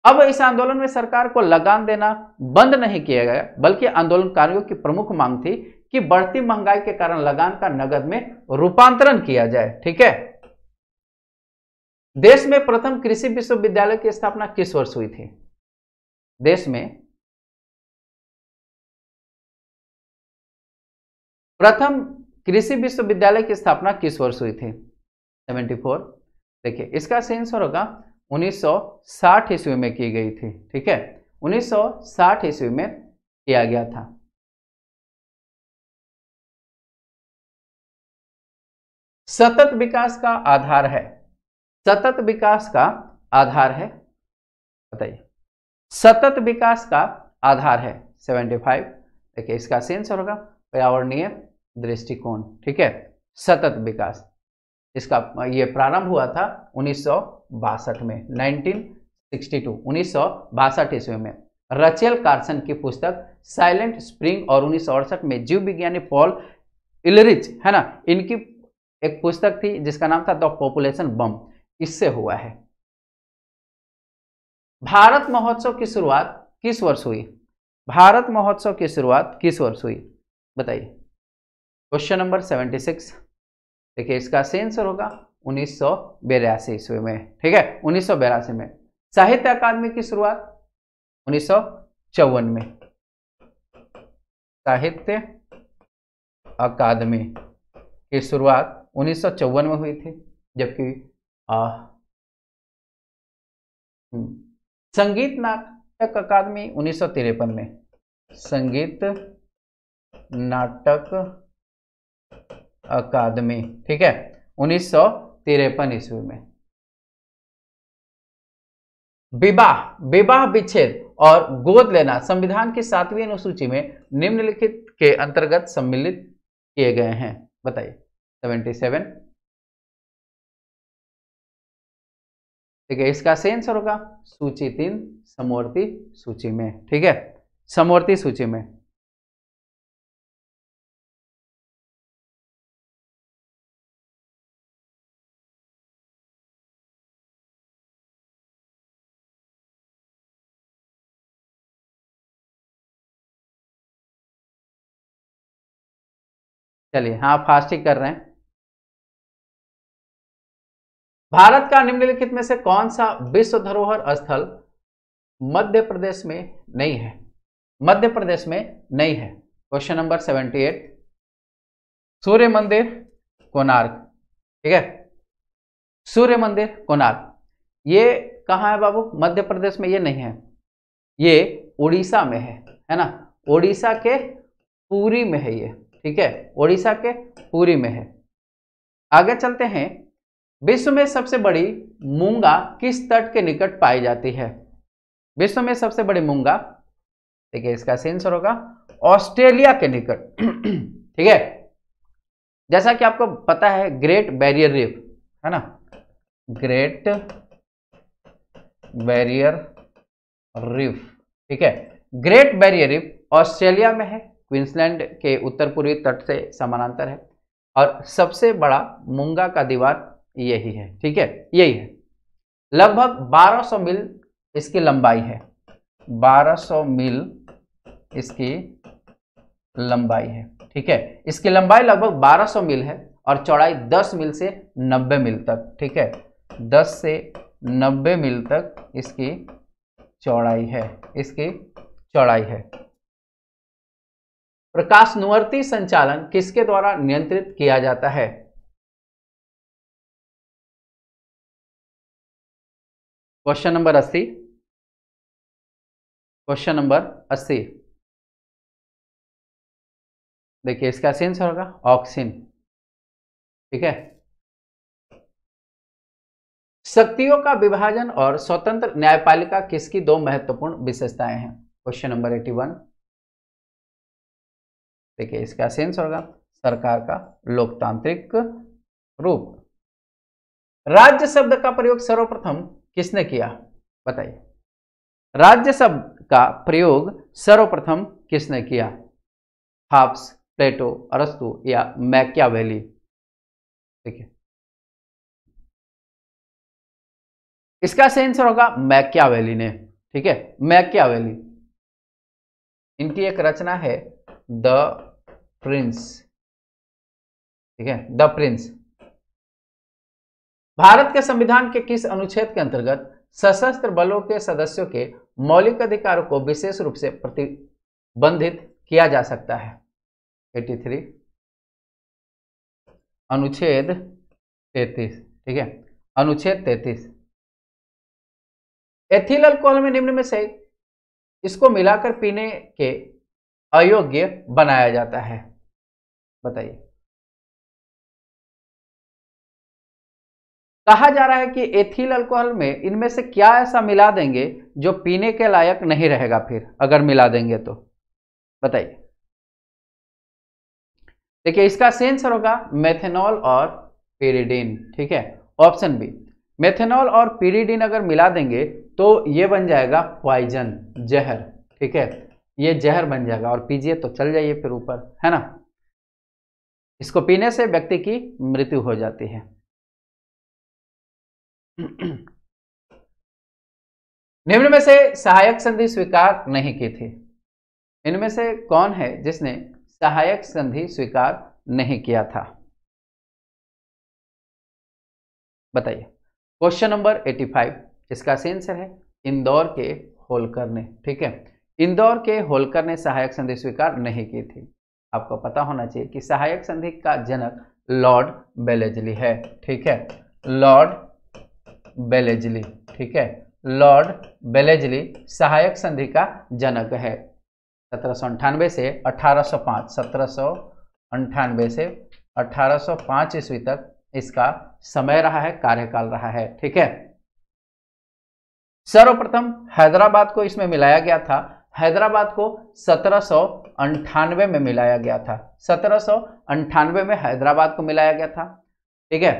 अब इस आंदोलन में सरकार को लगान देना बंद नहीं किया गया बल्कि आंदोलनकारियों की प्रमुख मांग थी कि बढ़ती महंगाई के कारण लगान का नगद में रूपांतरण किया जाए ठीक है देश में प्रथम कृषि विश्वविद्यालय की स्थापना किस वर्ष हुई थी देश में प्रथम कृषि विश्वविद्यालय की स्थापना किस वर्ष हुई थी 74 देखिए इसका सेंसर होगा 1960 ईस्वी में की गई थी ठीक है 1960 ईस्वी में किया गया था सतत विकास का आधार है सतत विकास का आधार है बताइए सतत विकास का आधार है 75 देखिए इसका सेंस होगा पर्यावरणीय दृष्टिकोण ठीक है सतत विकास इसका ये प्रारंभ हुआ था बासठ में 1962 उन्नीस सौ बासठ ईस्वी में रचेल कार्सन की पुस्तक साइलेंट स्प्रिंग और उन्नीस में जीव विज्ञानी पॉल इलरिच है ना इनकी एक पुस्तक थी जिसका नाम था द पॉपुलेशन बम इससे हुआ है भारत महोत्सव की शुरुआत किस वर्ष हुई भारत महोत्सव की शुरुआत किस वर्ष हुई बताइए क्वेश्चन नंबर सेवेंटी सिक्स देखिए इसका सेंसर होगा उन्नीस सौ बेरासी ईस्वी में ठीक है उन्नीस सौ बेरासी में साहित्य अकादमी की शुरुआत उन्नीस सौ चौवन में साहित्य अकादमी की शुरुआत उन्नीस में हुई थी जबकि हम्म, संगीत नाटक अकादमी उन्नीस में संगीत नाटक अकादमी ठीक है उन्नीस तिरपन ईस्वी में विवाह विवाह विच्छेद और गोद लेना संविधान की सातवीं अनुसूची में निम्नलिखित के अंतर्गत सम्मिलित किए गए हैं बताइए सेवेंटी सेवन ठीक है इसका सेंस होगा सूची तीन समवर्ती सूची में ठीक है समवर्ती सूची में चलिए हाँ फास्ट ही कर रहे हैं भारत का निम्नलिखित में से कौन सा विश्व धरोहर स्थल मध्य प्रदेश में नहीं है मध्य प्रदेश में नहीं है क्वेश्चन नंबर सेवेंटी एट सूर्य मंदिर कोनार्क ठीक है सूर्य मंदिर कोनार्क ये कहाँ है बाबू मध्य प्रदेश में ये नहीं है ये उड़ीसा में है है ना उड़ीसा के पूरी में है ये ठीक है ओडिशा के पुरी में है आगे चलते हैं विश्व में सबसे बड़ी मूंगा किस तट के निकट पाई जाती है विश्व में सबसे बड़ी मूंगा ठीक है इसका सेंसर होगा ऑस्ट्रेलिया के निकट ठीक है जैसा कि आपको पता है ग्रेट बैरियर रीफ है ना ग्रेट बैरियर रीफ ठीक है ग्रेट बैरियर रीफ ऑस्ट्रेलिया में है क्वींसलैंड के उत्तर पूर्वी तट से समानांतर है और सबसे बड़ा मुंगा का दीवार यही है ठीक है यही है लगभग 1200 मील इसकी लंबाई है 1200 मील इसकी लंबाई है ठीक है इसकी लंबाई लगभग 1200 मील है और चौड़ाई 10 मील से 90 मील तक ठीक है 10 से 90 मील तक इसकी चौड़ाई है इसकी चौड़ाई है प्रकाशनुवर्ती संचालन किसके द्वारा नियंत्रित किया जाता है क्वेश्चन नंबर अस्सी क्वेश्चन नंबर अस्सी देखिए इसका सेंसर होगा ऑक्सीन ठीक है शक्तियों का विभाजन और स्वतंत्र न्यायपालिका किसकी दो महत्वपूर्ण विशेषताएं हैं क्वेश्चन नंबर एटी वन देखिए इसका सेंस होगा सरकार का लोकतांत्रिक रूप राज्य शब्द का प्रयोग सर्वप्रथम किसने किया बताइए राज्य शब्द का प्रयोग सर्वप्रथम किसने किया हाफ्स प्लेटो अरस्तु या मैक्या वैली ठीक है इसका सेंसर आंसर होगा मैक्या वैली ने ठीक है मैक्या वैली इनकी एक रचना है द प्रिंस ठीक है द प्रिंस भारत के संविधान के किस अनुच्छेद के अंतर्गत सशस्त्र बलों के सदस्यों के मौलिक अधिकारों को विशेष रूप से प्रतिबंधित किया जा सकता है 83 अनुच्छेद 33 ठीक है अनुच्छेद 33 एथिल अल्कोहल में निम्न में से इसको मिलाकर पीने के अयोग्य बनाया जाता है बताइए कहा जा रहा है कि एथिल अल्कोहल में इनमें से क्या ऐसा मिला देंगे जो पीने के लायक नहीं रहेगा फिर अगर मिला देंगे तो बताइए देखिए इसका सेंसर होगा मेथेनॉल और पेरिडिन ठीक है ऑप्शन बी मेथेनॉल और पेरिडिन अगर मिला देंगे तो यह बन जाएगा पॉइजन जहर ठीक है ये जहर बन जाएगा और पीजिए तो चल जाइए फिर ऊपर है ना इसको पीने से व्यक्ति की मृत्यु हो जाती है निम्न में से सहायक संधि स्वीकार नहीं की थी इनमें से कौन है जिसने सहायक संधि स्वीकार नहीं किया था बताइए क्वेश्चन नंबर 85 इसका सेंसर है इंदौर के होलकर ने ठीक है इंदौर के होलकर ने सहायक संधि स्वीकार नहीं की थी आपको पता होना चाहिए कि सहायक संधि का जनक लॉर्ड बेलेजली है ठीक है लॉर्ड बेलेजली ठीक है लॉर्ड बेलेजली सहायक संधि का जनक है सत्रह से 1805 सत्रह से 1805 ईस्वी तक इसका समय रहा है कार्यकाल रहा है ठीक है सर्वप्रथम हैदराबाद को इसमें मिलाया गया था हैदराबाद को सत्रह में मिलाया गया था सत्रह में हैदराबाद को मिलाया गया था ठीक है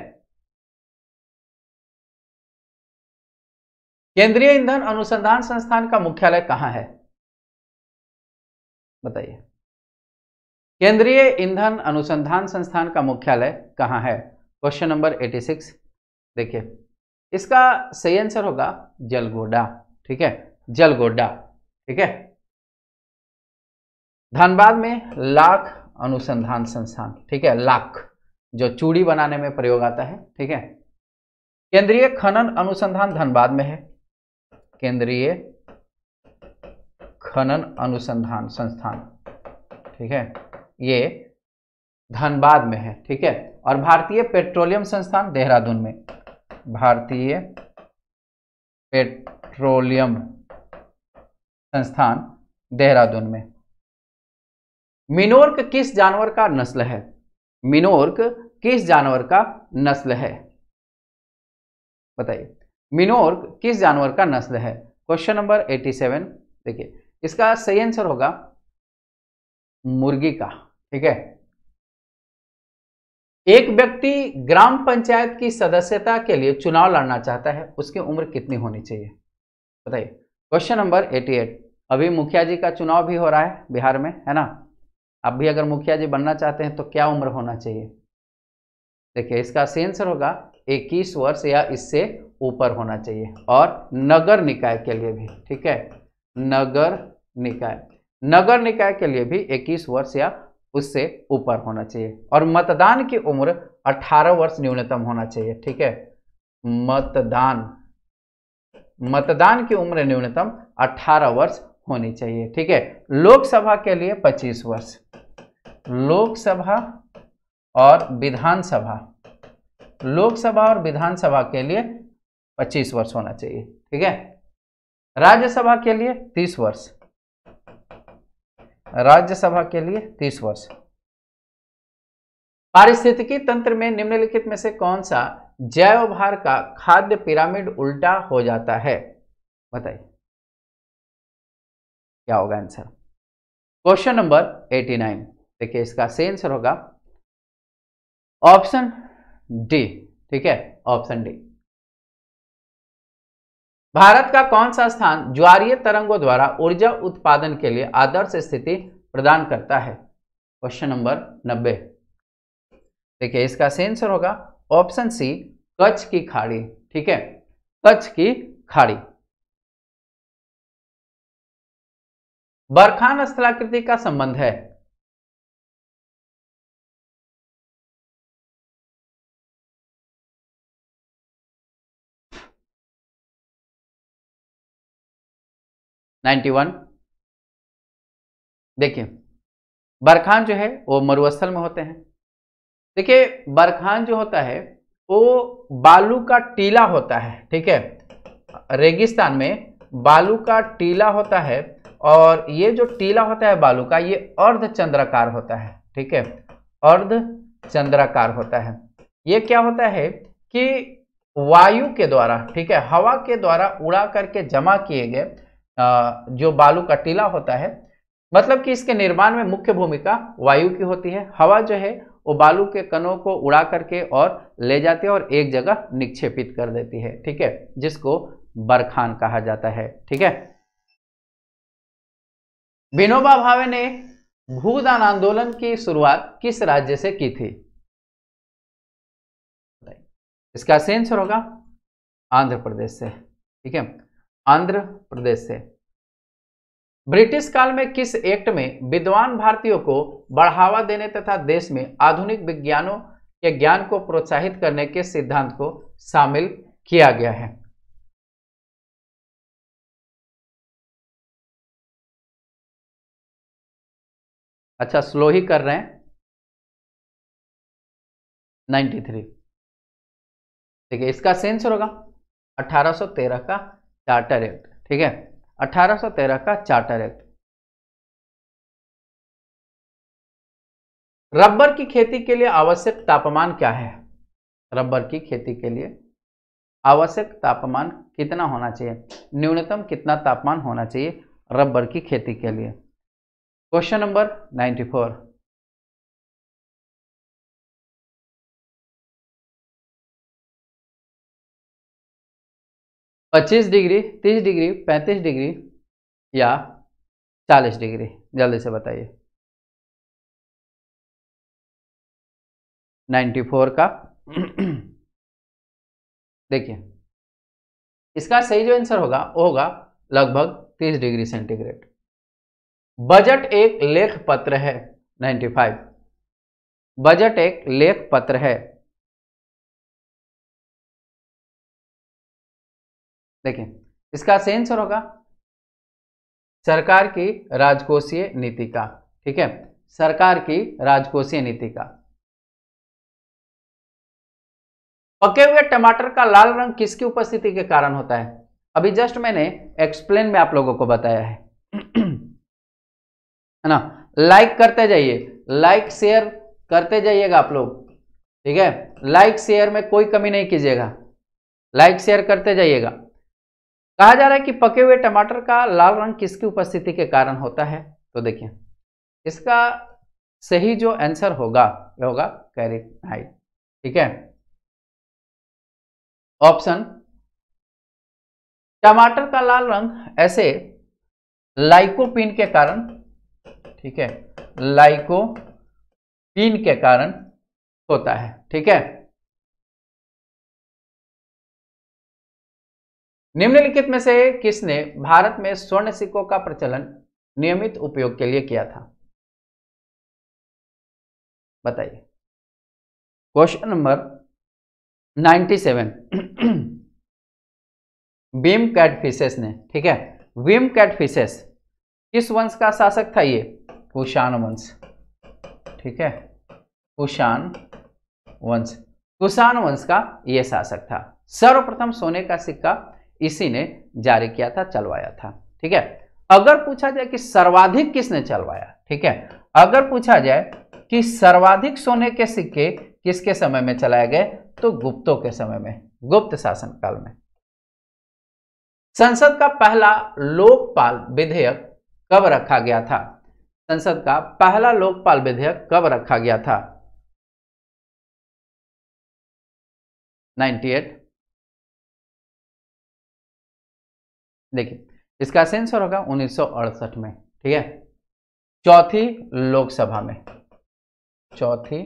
केंद्रीय ईंधन अनुसंधान संस्थान का मुख्यालय कहां है बताइए केंद्रीय ईंधन अनुसंधान संस्थान का मुख्यालय कहां है क्वेश्चन नंबर 86 देखिए इसका सही आंसर होगा जलगोडा ठीक है जलगोडा ठीक है धनबाद में लाख अनुसंधान संस्थान ठीक है लाख जो चूड़ी बनाने में प्रयोग आता है ठीक है केंद्रीय खनन अनुसंधान धनबाद में है केंद्रीय खनन अनुसंधान संस्थान ठीक है ये धनबाद में है ठीक है और भारतीय पेट्रोलियम संस्थान देहरादून में भारतीय पेट्रोलियम संस्थान देहरादून में मिनोर्क किस जानवर का नस्ल है मिनोर्क किस जानवर का नस्ल है बताइए मिनोर्क किस जानवर का नस्ल है क्वेश्चन नंबर 87 देखिए इसका सही आंसर होगा मुर्गी का ठीक है एक व्यक्ति ग्राम पंचायत की सदस्यता के लिए चुनाव लड़ना चाहता है उसकी उम्र कितनी होनी चाहिए बताइए क्वेश्चन नंबर 88 अभी मुखिया जी का चुनाव भी हो रहा है बिहार में है ना आप भी अगर मुखिया जी बनना चाहते हैं तो क्या उम्र होना चाहिए देखिए इसका सही आंसर होगा 21 वर्ष या इससे ऊपर होना चाहिए और नगर निकाय के लिए भी ठीक है नगर निकाय नगर निकाय के लिए भी 21 वर्ष या उससे ऊपर होना चाहिए और मतदान की उम्र 18 वर्ष न्यूनतम होना चाहिए ठीक है मतदान मतदान की उम्र न्यूनतम 18 वर्ष होनी चाहिए ठीक है लोकसभा के लिए 25 वर्ष लोकसभा और विधानसभा लोकसभा और विधानसभा के लिए 25 वर्ष होना चाहिए ठीक है राज्यसभा के लिए 30 वर्ष राज्यसभा के लिए 30 वर्ष पारिस्थितिकी तंत्र में निम्नलिखित में से कौन सा जैव भार का खाद्य पिरामिड उल्टा हो जाता है बताइए क्या होगा आंसर क्वेश्चन नंबर 89 देखिए इसका सही आंसर होगा ऑप्शन डी ठीक है ऑप्शन डी भारत का कौन सा स्थान ज्वारीय तरंगों द्वारा ऊर्जा उत्पादन के लिए आदर्श स्थिति प्रदान करता है क्वेश्चन नंबर नब्बे देखिए इसका सही आंसर होगा ऑप्शन सी कच्छ की खाड़ी ठीक है कच्छ की खाड़ी बरखान स्थलाकृति का संबंध है नाइन्टी वन देखिए बरखान जो है वो मरुस्थल में होते हैं देखिए बरखान जो होता है वो बालू का टीला होता है ठीक है रेगिस्तान में बालू का टीला होता है और ये जो टीला होता है बालू का ये अर्ध चंद्राकार होता है ठीक है अर्ध चंद्राकार होता है ये क्या होता है कि वायु के द्वारा ठीक है हवा के द्वारा उड़ा करके जमा किए गए जो बालू का टीला होता है मतलब कि इसके निर्माण में मुख्य भूमिका वायु की होती है हवा जो है वो बालू के कणों को उड़ा करके और ले जाती है और एक जगह निक्षेपित कर देती है ठीक है जिसको बरखान कहा जाता है ठीक है विनोबा भावे ने भूदान आंदोलन की शुरुआत किस राज्य से की थी इसका सेंसर होगा आंध्र प्रदेश से ठीक है आंध्र प्रदेश से ब्रिटिश काल में किस एक्ट में विद्वान भारतीयों को बढ़ावा देने तथा देश में आधुनिक विज्ञानों के ज्ञान को प्रोत्साहित करने के सिद्धांत को शामिल किया गया है अच्छा स्लो ही कर रहे हैं 93 ठीक है इसका सेंस होगा 1813 का चार्टर एक्ट ठीक है 1813 का चार्टर एक्ट रबर की खेती के लिए आवश्यक तापमान क्या है रबर की खेती के लिए आवश्यक तापमान कितना होना चाहिए न्यूनतम कितना तापमान होना चाहिए रबर की खेती के लिए क्वेश्चन नंबर 94 पच्चीस डिग्री तीस डिग्री पैंतीस डिग्री या चालीस डिग्री जल्दी से बताइए 94 का देखिए इसका सही जो आंसर होगा वो होगा लगभग 30 डिग्री सेंटीग्रेड बजट एक लेख पत्र है 95 बजट एक लेख पत्र है देखिए इसका सही आंसर होगा सरकार की राजकोषीय नीति का ठीक है सरकार की राजकोषीय नीति का पके हुए टमाटर का लाल रंग किसकी उपस्थिति के कारण होता है अभी जस्ट मैंने एक्सप्लेन में आप लोगों को बताया है ना लाइक करते जाइए लाइक शेयर करते जाइएगा आप लोग ठीक है लाइक शेयर में कोई कमी नहीं कीजिएगा लाइक शेयर करते जाइएगा कहा जा रहा है कि पके हुए टमाटर का लाल रंग किसकी उपस्थिति के कारण होता है तो देखिए इसका सही जो आंसर होगा वह होगा कैरिनाइड ठीक है ऑप्शन टमाटर का लाल रंग ऐसे लाइकोपिन के कारण ठीक है लाइकोपिन के कारण होता है ठीक है निम्नलिखित में से किसने भारत में स्वर्ण सिक्कों का प्रचलन नियमित उपयोग के लिए किया था बताइए क्वेश्चन नंबर 97 बीम कैटफिशेस ने ठीक है विम कैटफिशेस किस वंश का शासक था ये कुशान वंश ठीक है कुशान वंश कुशान वंश का ये शासक था सर्वप्रथम सोने का सिक्का इसी ने जारी किया था चलवाया था ठीक है अगर पूछा जाए कि सर्वाधिक किसने चलवाया ठीक है अगर पूछा जाए कि सर्वाधिक सोने के सिक्के किसके समय में चलाए गए तो गुप्तों के समय में गुप्त शासन काल में संसद का पहला लोकपाल विधेयक कब रखा गया था संसद का पहला लोकपाल विधेयक कब रखा गया था देखिए इसका सेंसर होगा उन्नीस में ठीक है चौथी लोकसभा में चौथी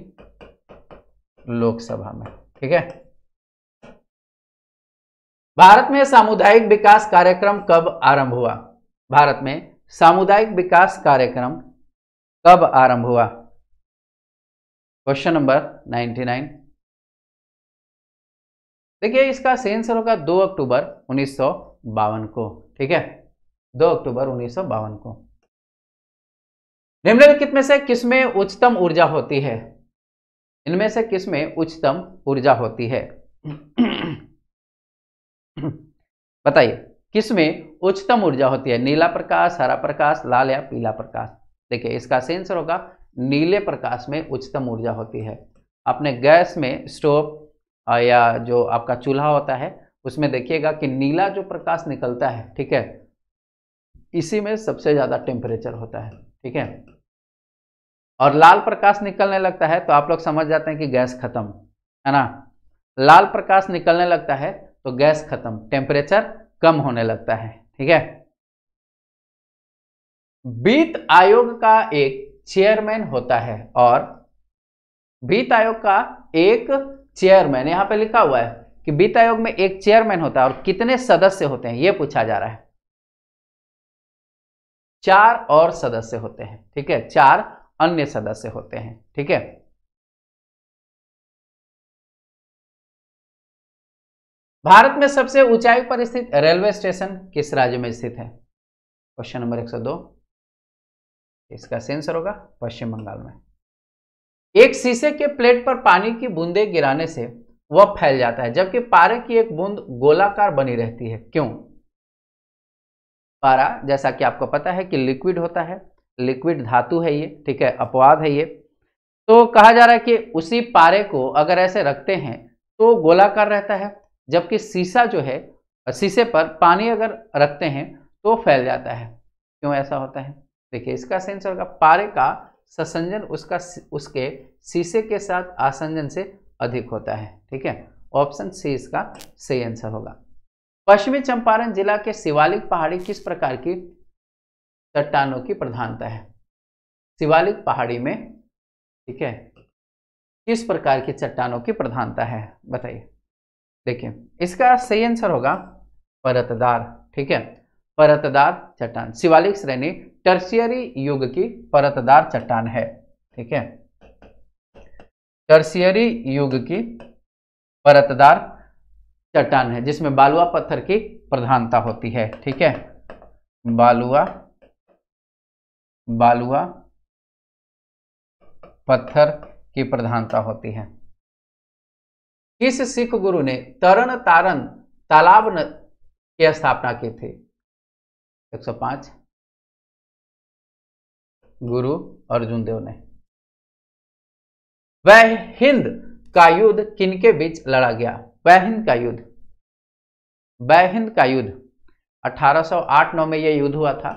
लोकसभा में ठीक है भारत में सामुदायिक विकास कार्यक्रम कब आरंभ हुआ भारत में सामुदायिक विकास कार्यक्रम कब आरंभ हुआ क्वेश्चन नंबर 99 देखिए इसका सेंसर होगा 2 अक्टूबर उन्नीस बावन को ठीक है दो अक्टूबर उन्नीस को निम्नलिखित में से किसमें उच्चतम ऊर्जा होती है इनमें से किसमें उच्चतम ऊर्जा होती है बताइए किसमें उच्चतम ऊर्जा होती है नीला प्रकाश हरा प्रकाश लाल या पीला प्रकाश देखिए इसका सेंसर होगा नीले प्रकाश में उच्चतम ऊर्जा होती है अपने गैस में स्टोव या जो आपका चूल्हा होता है उसमें देखिएगा कि नीला जो प्रकाश निकलता है ठीक है इसी में सबसे ज़्यादा टेम्परेचर होता है ठीक है और लाल प्रकाश निकलने लगता है तो आप लोग समझ जाते हैं कि गैस खत्म है ना लाल प्रकाश निकलने लगता है तो गैस खत्म टेम्परेचर कम होने लगता है ठीक है वित्त आयोग का एक चेयरमैन होता है और वित्त आयोग का एक चेयरमैन यहां पे लिखा हुआ है कि वित्त आयोग में एक चेयरमैन होता है और कितने सदस्य होते हैं यह पूछा जा रहा है चार और सदस्य होते हैं ठीक है चार अन्य सदस्य होते हैं ठीक है भारत में सबसे ऊंचाई पर स्थित रेलवे स्टेशन किस राज्य में स्थित है क्वेश्चन नंबर 102 इसका सेंसर होगा पश्चिम बंगाल में एक शीशे के प्लेट पर पानी की बूंदे गिराने से वह फैल जाता है जबकि पारे की एक बूंद गोलाकार बनी रहती है क्यों पारा जैसा कि आपको पता है कि लिक्विड होता है लिक्विड धातु है ये ठीक है अपवाद है ये तो कहा जा रहा है कि उसी पारे को अगर ऐसे रखते हैं तो गोलाकार रहता है जबकि शीशा जो है शीशे पर पानी अगर रखते हैं तो फैल जाता है क्यों ऐसा होता है देखिए इसका सेंस होगा पारे का ससंजन उसका उसके शीशे के साथ आसंजन से अधिक होता है ठीक है ऑप्शन सी इसका सही आंसर होगा पश्चिमी चंपारण जिला के शिवालिक पहाड़ी किस प्रकार की चट्टानों की प्रधानता है शिवालिक पहाड़ी में ठीक है किस प्रकार की चट्टानों की प्रधानता है बताइए देखिए इसका सही आंसर होगा परतदार ठीक है परतदार चट्टान शिवालिक श्रेणी टर्सियरी युग की परतदार चट्टान है ठीक है टर्सियरी युग की परतदार चट्टान है जिसमें बालुआ पत्थर की प्रधानता होती है ठीक है बालुआ बालुआ पत्थर की प्रधानता होती है किस सिख गुरु ने तरन तारन तालाब की स्थापना की थी 105 गुरु अर्जुन देव ने वह हिंद का युद्ध किनके बीच लड़ा गया वह हिंद का युद्ध वह हिंद का युद्ध 1808-9 में यह युद्ध हुआ था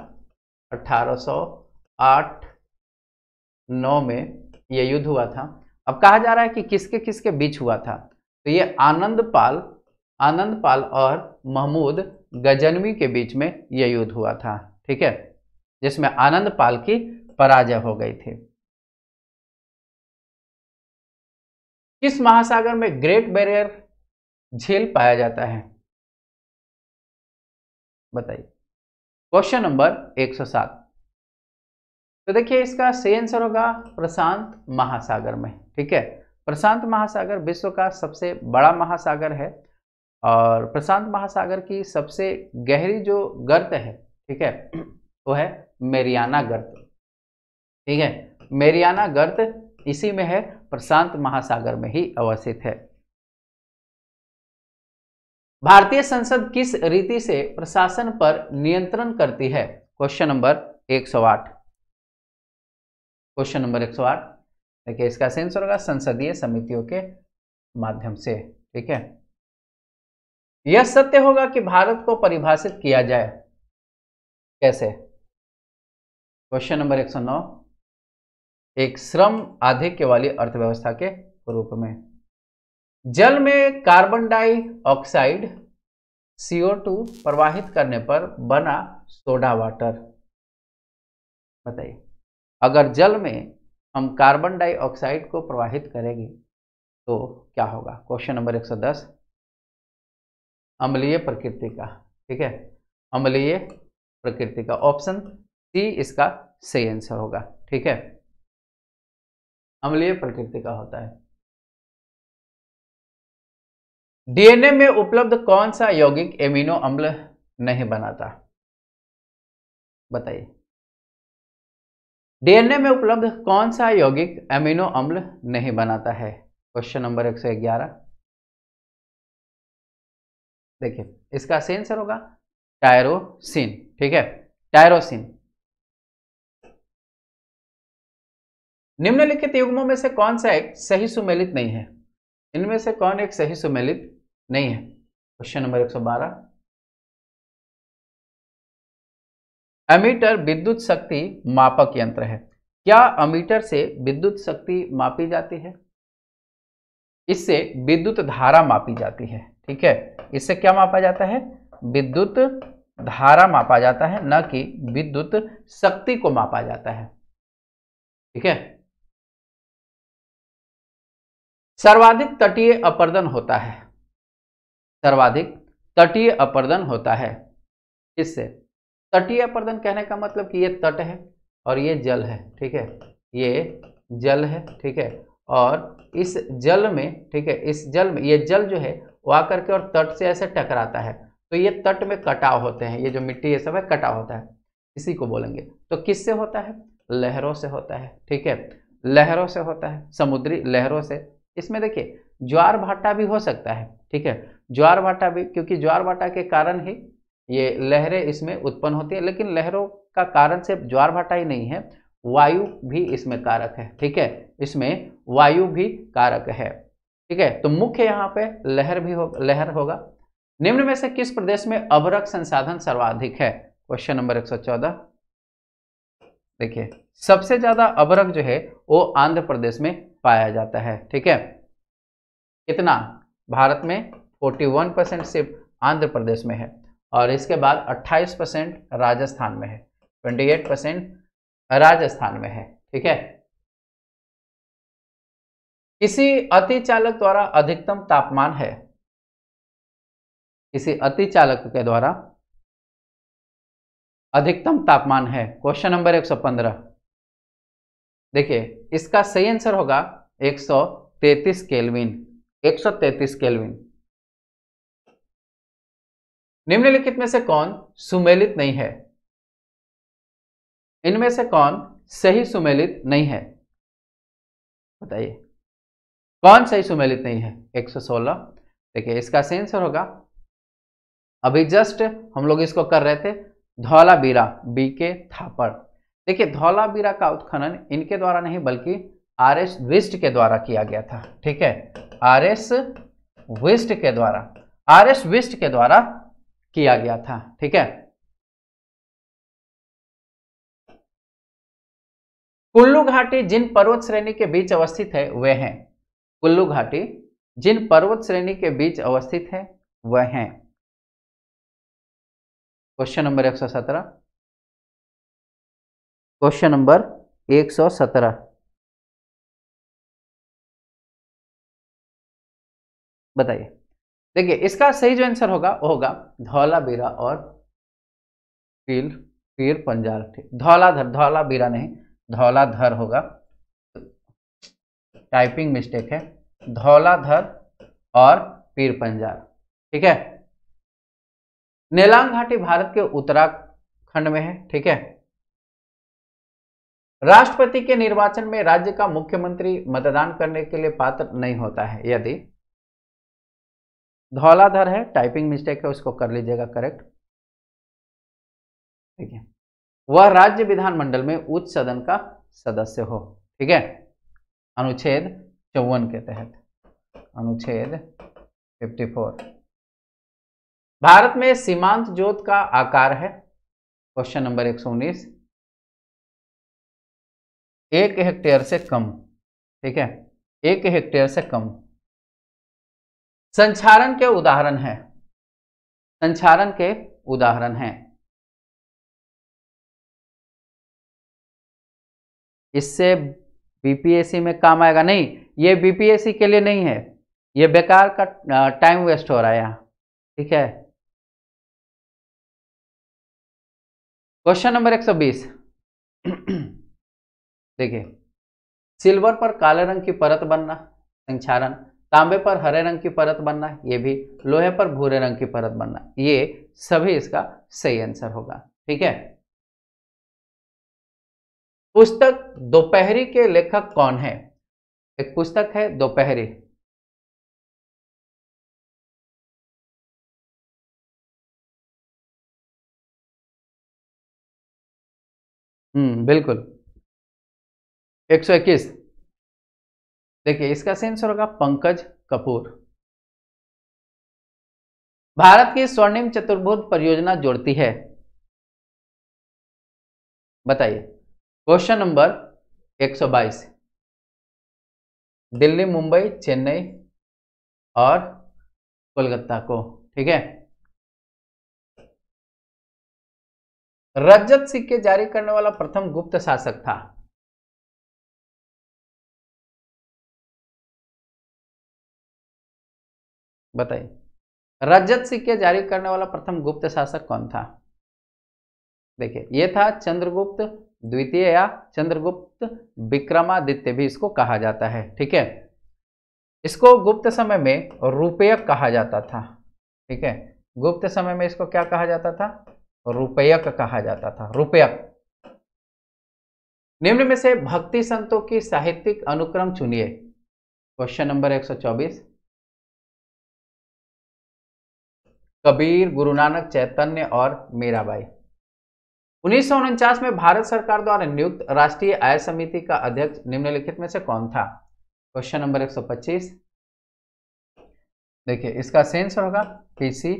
1808-9 में यह युद्ध हुआ था अब कहा जा रहा है कि किसके किसके बीच हुआ था तो ये आनंदपाल आनंदपाल और महमूद गजनवी के बीच में यह युद्ध हुआ था ठीक है जिसमें आनंदपाल की पराजय हो गई थी किस महासागर में ग्रेट बैरियर झील पाया जाता है बताइए क्वेश्चन नंबर 107 तो देखिए इसका सही आंसर होगा प्रशांत महासागर में ठीक है प्रशांत महासागर विश्व का सबसे बड़ा महासागर है और प्रशांत महासागर की सबसे गहरी जो गर्त है ठीक है वो है मेरियाना गर्त ठीक है मेरियाना गर्त इसी में है प्रशांत महासागर में ही अवस्थित है भारतीय संसद किस रीति से प्रशासन पर नियंत्रण करती है क्वेश्चन नंबर 108 क्वेश्चन नंबर 108 देखिए इसका सेंसर होगा संसदीय समितियों के माध्यम से ठीक है यह सत्य होगा कि भारत को परिभाषित किया जाए कैसे क्वेश्चन नंबर 109 एक श्रम आधिक्य वाली अर्थव्यवस्था के रूप में जल में कार्बन डाइऑक्साइड CO2 प्रवाहित करने पर बना सोडा वाटर बताइए अगर जल में हम कार्बन डाइऑक्साइड को प्रवाहित करेंगे तो क्या होगा क्वेश्चन नंबर 110 अम्लीय प्रकृति का ठीक है अम्लीय प्रकृति का ऑप्शन सी इसका सही आंसर होगा ठीक है अम्लीय प्रकृति का होता है डीएनए में उपलब्ध कौन सा यौगिक एमिनो अम्ल नहीं बनाता बताइए डीएनए में उपलब्ध कौन सा यौगिक एमिनो अम्ल नहीं बनाता है क्वेश्चन नंबर एक सौ ग्यारह देखिए इसका सेंसर होगा टायरोसिन ठीक है टायरोसिन निम्नलिखित युग्मों में से कौन सा एक सही सुमेलित नहीं है इनमें से कौन एक सही सुमेलित नहीं है क्वेश्चन नंबर 112 अमीटर विद्युत शक्ति मापक यंत्र है क्या अमीटर से विद्युत शक्ति मापी जाती है इससे विद्युत धारा मापी जाती है ठीक है इससे क्या मापा जाता है विद्युत धारा मापा जाता है न कि विद्युत शक्ति को मापा जाता है ठीक है सर्वाधिक तटीय अपर्दन होता है सर्वाधिक तटीय अपर्दन होता है इससे तटीय अपर्दन कहने का मतलब कि ये तट है और ये जल है ठीक है ये जल है ठीक है और इस जल में ठीक है इस जल में ये जल जो है वो आकर के और तट से ऐसे टकराता है तो ये तट में कटाव होते हैं ये जो मिट्टी ये सब है कटाव होता है इसी को बोलेंगे तो किससे होता है लहरों से होता है ठीक है लहरों से होता है समुद्री लहरों से इसमें देखिए ज्वार भाटा भी हो सकता है ठीक है ज्वार भाटा भी क्योंकि ज्वार भाटा के कारण ही ये लहरें इसमें उत्पन्न होती है लेकिन लहरों का कारण सिर्फ ज्वार भाटा ही नहीं है वायु भी इसमें कारक है ठीक है इसमें वायु भी कारक है ठीक है तो मुख्य यहाँ पे लहर भी हो लहर होगा निम्न में से किस प्रदेश में अवरक संसाधन सर्वाधिक है क्वेश्चन नंबर 114 देखिए सबसे ज्यादा अवरक जो है वो आंध्र प्रदेश में पाया जाता है ठीक है कितना भारत में 41 परसेंट सिर्फ आंध्र प्रदेश में है और इसके बाद 28 परसेंट राजस्थान में है 28 परसेंट राजस्थान में है ठीक है किसी अति चालक द्वारा अधिकतम तापमान है किसी अति चालक के द्वारा अधिकतम तापमान है क्वेश्चन नंबर 115 देखिए इसका सही आंसर होगा 133 केल्विन 133 केल्विन निम्नलिखित में से कौन सुमेलित नहीं है इनमें से कौन सही सुमेलित नहीं है बताइए कौन सही सुमेलित नहीं है 116 देखिए इसका सही आंसर होगा अभी जस्ट हम लोग इसको कर रहे थे धौला बीरा बी के थापड़ देखिए धौलावीरा का उत्खनन इनके द्वारा नहीं बल्कि आर एस विस्ट के द्वारा किया गया था ठीक है आर एस विस्ट के द्वारा आर एस विस्ट के द्वारा किया गया था ठीक है कुल्लू घाटी जिन पर्वत श्रेणी के बीच अवस्थित है वे हैं कुल्लू घाटी जिन पर्वत श्रेणी के बीच अवस्थित है वह हैं क्वेश्चन नंबर एक सौ सत्रह क्वेश्चन नंबर 117 बताइए देखिए इसका सही जो आंसर होगा वो होगा धौला बीरा और पीर पीर पंजार धौलाधर धौला बीरा नहीं धौलाधर होगा टाइपिंग मिस्टेक है धौलाधर और पीर पंजार ठीक है नेलांग घाटी भारत के उत्तराखंड में है ठीक है राष्ट्रपति के निर्वाचन में राज्य का मुख्यमंत्री मतदान करने के लिए पात्र नहीं होता है यदि धौलाधर है टाइपिंग मिस्टेक है उसको कर लीजिएगा करेक्ट ठीक है वह राज्य विधानमंडल में उच्च सदन का सदस्य हो ठीक है अनुच्छेद चौवन के तहत अनुच्छेद 54 भारत में सीमांत ज्योत का आकार है क्वेश्चन नंबर 119 एक हेक्टेयर से कम ठीक है एक हेक्टेयर से कम संचारण के उदाहरण है संचारण के उदाहरण है इससे बीपीएससी में काम आएगा नहीं ये बीपीएससी के लिए नहीं है ये बेकार का टाइम वेस्ट हो रहा है यहां ठीक है क्वेश्चन नंबर 120 देखिए सिल्वर पर काले रंग की परत बनना संक्षारण तांबे पर हरे रंग की परत बनना ये भी लोहे पर भूरे रंग की परत बनना ये सभी इसका सही आंसर होगा ठीक है पुस्तक दोपहरी के लेखक कौन है एक पुस्तक है दोपहरी हम्म बिल्कुल एक सौ इक्कीस देखिए इसका सेंसर होगा पंकज कपूर भारत की स्वर्णिम चतुर्भुज परियोजना जोड़ती है बताइए क्वेश्चन नंबर 122 दिल्ली मुंबई चेन्नई और कोलकाता को ठीक है रजत सिक्के जारी करने वाला प्रथम गुप्त शासक था बताइए रजत सिक्के जारी करने वाला प्रथम गुप्त शासक कौन था देखिए यह था चंद्रगुप्त द्वितीय या चंद्रगुप्त विक्रमादित्य भी इसको कहा जाता है ठीक है इसको गुप्त समय में रुपयक कहा जाता था ठीक है गुप्त समय में इसको क्या कहा जाता था रुपयक कहा जाता था रुपयक निम्न में से भक्ति संतों की साहित्यिक अनुक्रम चुनिए क्वेश्चन नंबर चौबीस कबीर गुरु नानक चैतन्य और मीराबाई उन्नीस में भारत सरकार द्वारा नियुक्त राष्ट्रीय आय समिति का अध्यक्ष निम्नलिखित में से कौन था क्वेश्चन नंबर 125 देखिए इसका सेंस होगा पीसी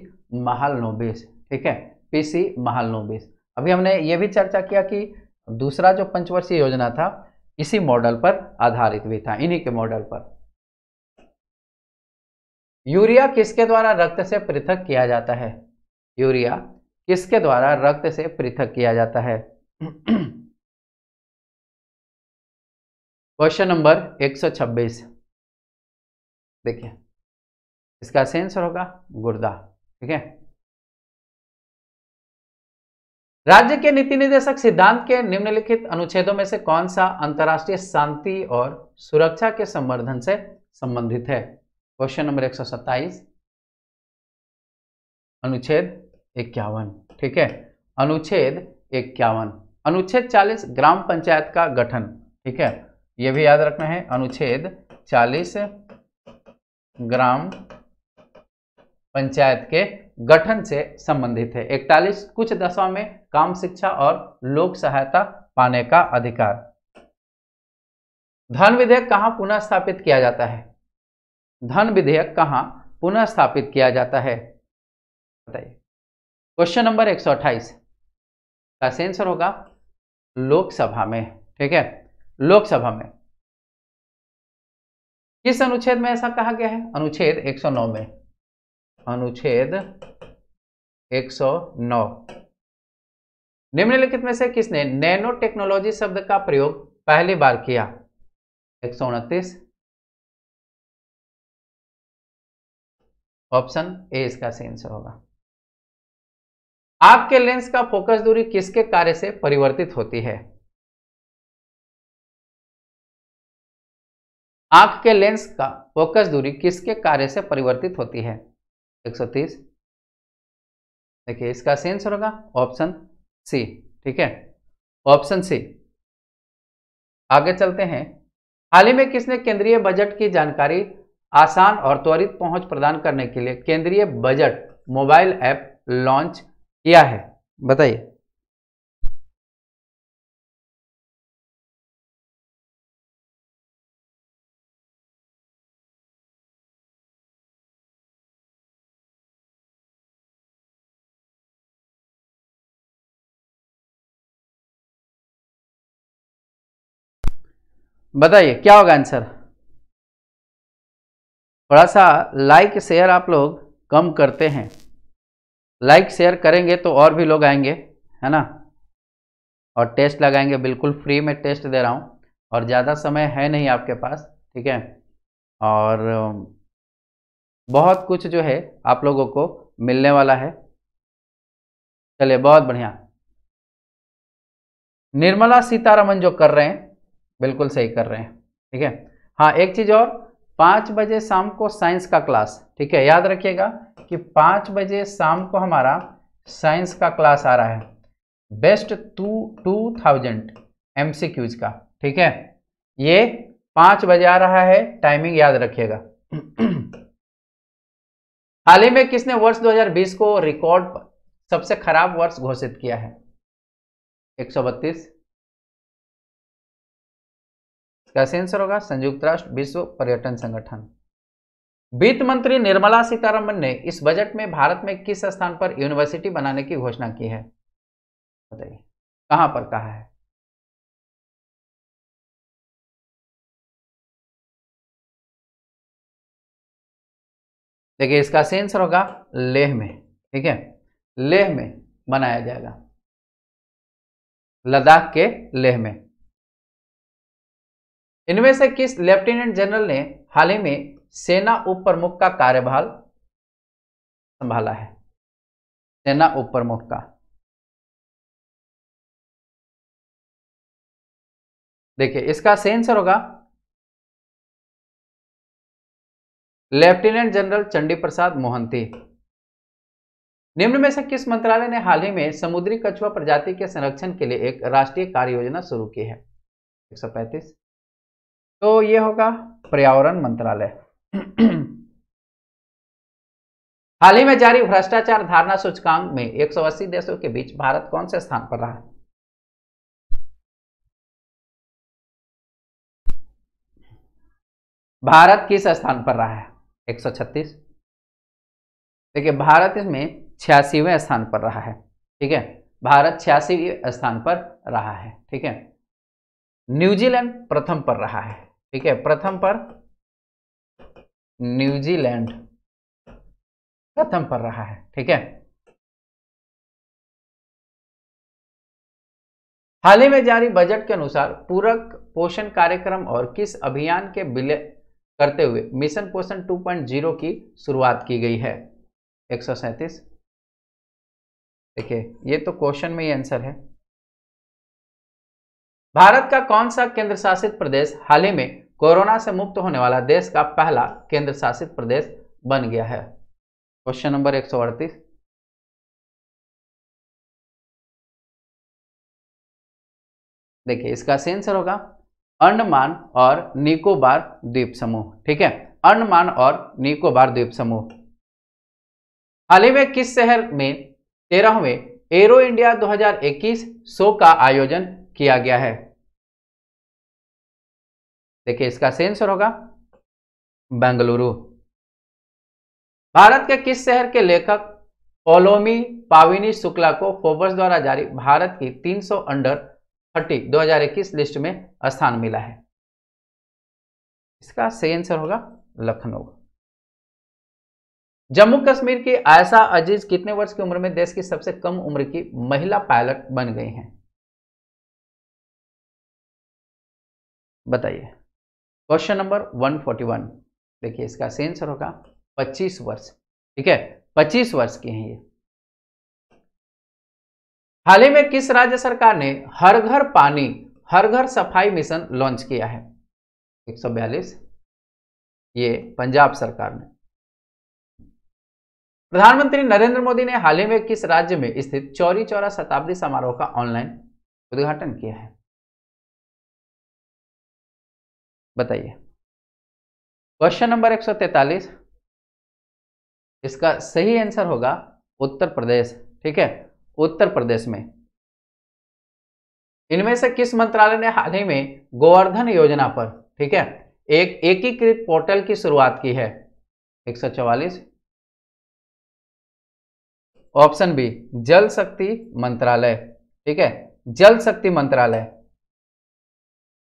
महालनोबिस ठीक है पीसी महालनोबिस अभी हमने ये भी चर्चा किया कि दूसरा जो पंचवर्षीय योजना था इसी मॉडल पर आधारित भी था इन्हीं के मॉडल पर यूरिया किसके द्वारा रक्त से पृथक किया जाता है यूरिया किसके द्वारा रक्त से पृथक किया जाता है क्वेश्चन नंबर 126 देखिए इसका सेंसर होगा गुर्दा ठीक है राज्य के नीति निदेशक सिद्धांत के निम्नलिखित अनुच्छेदों में से कौन सा अंतर्राष्ट्रीय शांति और सुरक्षा के संवर्धन से संबंधित है क्वेश्चन नंबर एक सौ सत्ताईस अनुच्छेद इक्यावन ठीक है अनुच्छेद इक्यावन अनुच्छेद चालीस ग्राम पंचायत का गठन ठीक है यह भी याद रखना है अनुच्छेद चालीस ग्राम पंचायत के गठन से संबंधित है इकतालीस कुछ दशा में काम शिक्षा और लोक सहायता पाने का अधिकार धन विधेयक कहां पुनः स्थापित किया जाता है धन विधेयक कहाँ पुनः स्थापित किया जाता है बताइए क्वेश्चन नंबर 128 का सेंसर होगा लोकसभा में ठीक है लोकसभा में किस अनुच्छेद में ऐसा कहा गया है अनुच्छेद 109 में अनुच्छेद 109 निम्नलिखित में से किसने नैनो टेक्नोलॉजी शब्द का प्रयोग पहली बार किया एक सौ उनतीस ऑप्शन ए इसका सही आंसर होगा आपके लेंस का फोकस दूरी किसके कार्य से परिवर्तित होती है आंख के लेंस का फोकस दूरी किसके कार्य से परिवर्तित होती है 130 देखिए इसका सही आंसर होगा ऑप्शन सी ठीक है ऑप्शन सी आगे चलते हैं हाल ही में किसने केंद्रीय बजट की जानकारी आसान और त्वरित पहुंच प्रदान करने के लिए केंद्रीय बजट मोबाइल ऐप लॉन्च किया है बताइए बताइए क्या होगा आंसर थोड़ा सा लाइक शेयर आप लोग कम करते हैं लाइक शेयर करेंगे तो और भी लोग आएंगे है ना और टेस्ट लगाएंगे बिल्कुल फ्री में टेस्ट दे रहा हूँ और ज़्यादा समय है नहीं आपके पास ठीक है और um, बहुत कुछ जो है आप लोगों को मिलने वाला है चलिए बहुत बढ़िया निर्मला सीतारमन जो कर रहे हैं बिल्कुल सही कर रहे हैं ठीक है हाँ एक चीज़ और पाँच बजे शाम को साइंस का क्लास ठीक है याद रखिएगा कि पाँच बजे शाम को हमारा साइंस का क्लास आ रहा है best two two thousand M का ठीक है ये पाँच बजे आ रहा है टाइमिंग याद रखिएगा हाल ही में किसने वर्ष 2020 को रिकॉर्ड सबसे खराब वर्ष घोषित किया है 132 इसका आंसर होगा संयुक्त राष्ट्र विश्व पर्यटन संगठन वित्त मंत्री निर्मला सीतारमन ने इस बजट में भारत में किस स्थान पर यूनिवर्सिटी बनाने की घोषणा की है बताइए कहां पर कहा है देखिए इसका आंसर होगा लेह में ठीक है लेह में बनाया जाएगा लद्दाख के लेह में इनमें से किस लेफ्टिनेंट जनरल ने हाल ही में सेना उप प्रमुख का कार्यभार संभाला है सेना उप प्रमुख का देखिए इसका सेंसर होगा लेफ्टिनेंट जनरल चंडी प्रसाद मोहंती निम्न में से किस मंत्रालय ने हाल ही में समुद्री कछुआ प्रजाति के संरक्षण के लिए एक राष्ट्रीय कार्य योजना शुरू की है 135 तो ये होगा पर्यावरण मंत्रालय हाल ही में जारी भ्रष्टाचार धारणा सूचकांक में 180 देशों के बीच भारत कौन से स्थान पर रहा है भारत किस स्थान पर रहा है 136 देखिए भारत इसमें छियासीवें स्थान पर रहा है ठीक है भारत छियासीवें स्थान पर रहा है ठीक है न्यूजीलैंड प्रथम पर रहा है ठीक है प्रथम पर न्यूजीलैंड प्रथम पर रहा है ठीक है हाल ही में जारी बजट के अनुसार पूरक पोषण कार्यक्रम और किस अभियान के विलय करते हुए मिशन पोषण 2.0 की शुरुआत की गई है एक देखिए ये तो क्वेश्चन में ही आंसर है भारत का कौन सा केंद्र शासित प्रदेश हाल ही में कोरोना से मुक्त होने वाला देश का पहला केंद्र शासित प्रदेश बन गया है क्वेश्चन नंबर एक सौ अड़तीस देखिए इसका आंसर होगा अंडमान और निकोबार द्वीप समूह ठीक है अंडमान और निकोबार द्वीप समूह हाल ही में किस शहर में तेरहवें एरो इंडिया 2021 शो का आयोजन किया गया है देखिए इसका सही आंसर होगा बेंगलुरु भारत के किस शहर के लेखक ओलोमी पाविनी शुक्ला को फोबर्स द्वारा जारी भारत की 300 अंडर 30 2021 लिस्ट में स्थान मिला है इसका सही आंसर होगा लखनऊ जम्मू कश्मीर की आयशा अजीज कितने वर्ष की उम्र में देश की सबसे कम उम्र की महिला पायलट बन गई हैं बताइए क्वेश्चन नंबर 141 देखिए इसका सेंसर होगा 25 वर्ष ठीक है 25 वर्ष के हैं ये हाल ही में किस राज्य सरकार ने हर घर पानी हर घर सफाई मिशन लॉन्च किया है 142 ये पंजाब सरकार ने प्रधानमंत्री नरेंद्र मोदी ने हाल ही में किस राज्य में स्थित चौरी चौरा शताब्दी समारोह का ऑनलाइन उद्घाटन किया है बताइए क्वेश्चन नंबर एक इसका सही आंसर होगा उत्तर प्रदेश ठीक है उत्तर प्रदेश में इनमें से किस मंत्रालय ने हाल ही में गोवर्धन योजना पर ठीक है एक एकीकृत पोर्टल की शुरुआत की है एक ऑप्शन बी जल शक्ति मंत्रालय ठीक है जल शक्ति मंत्रालय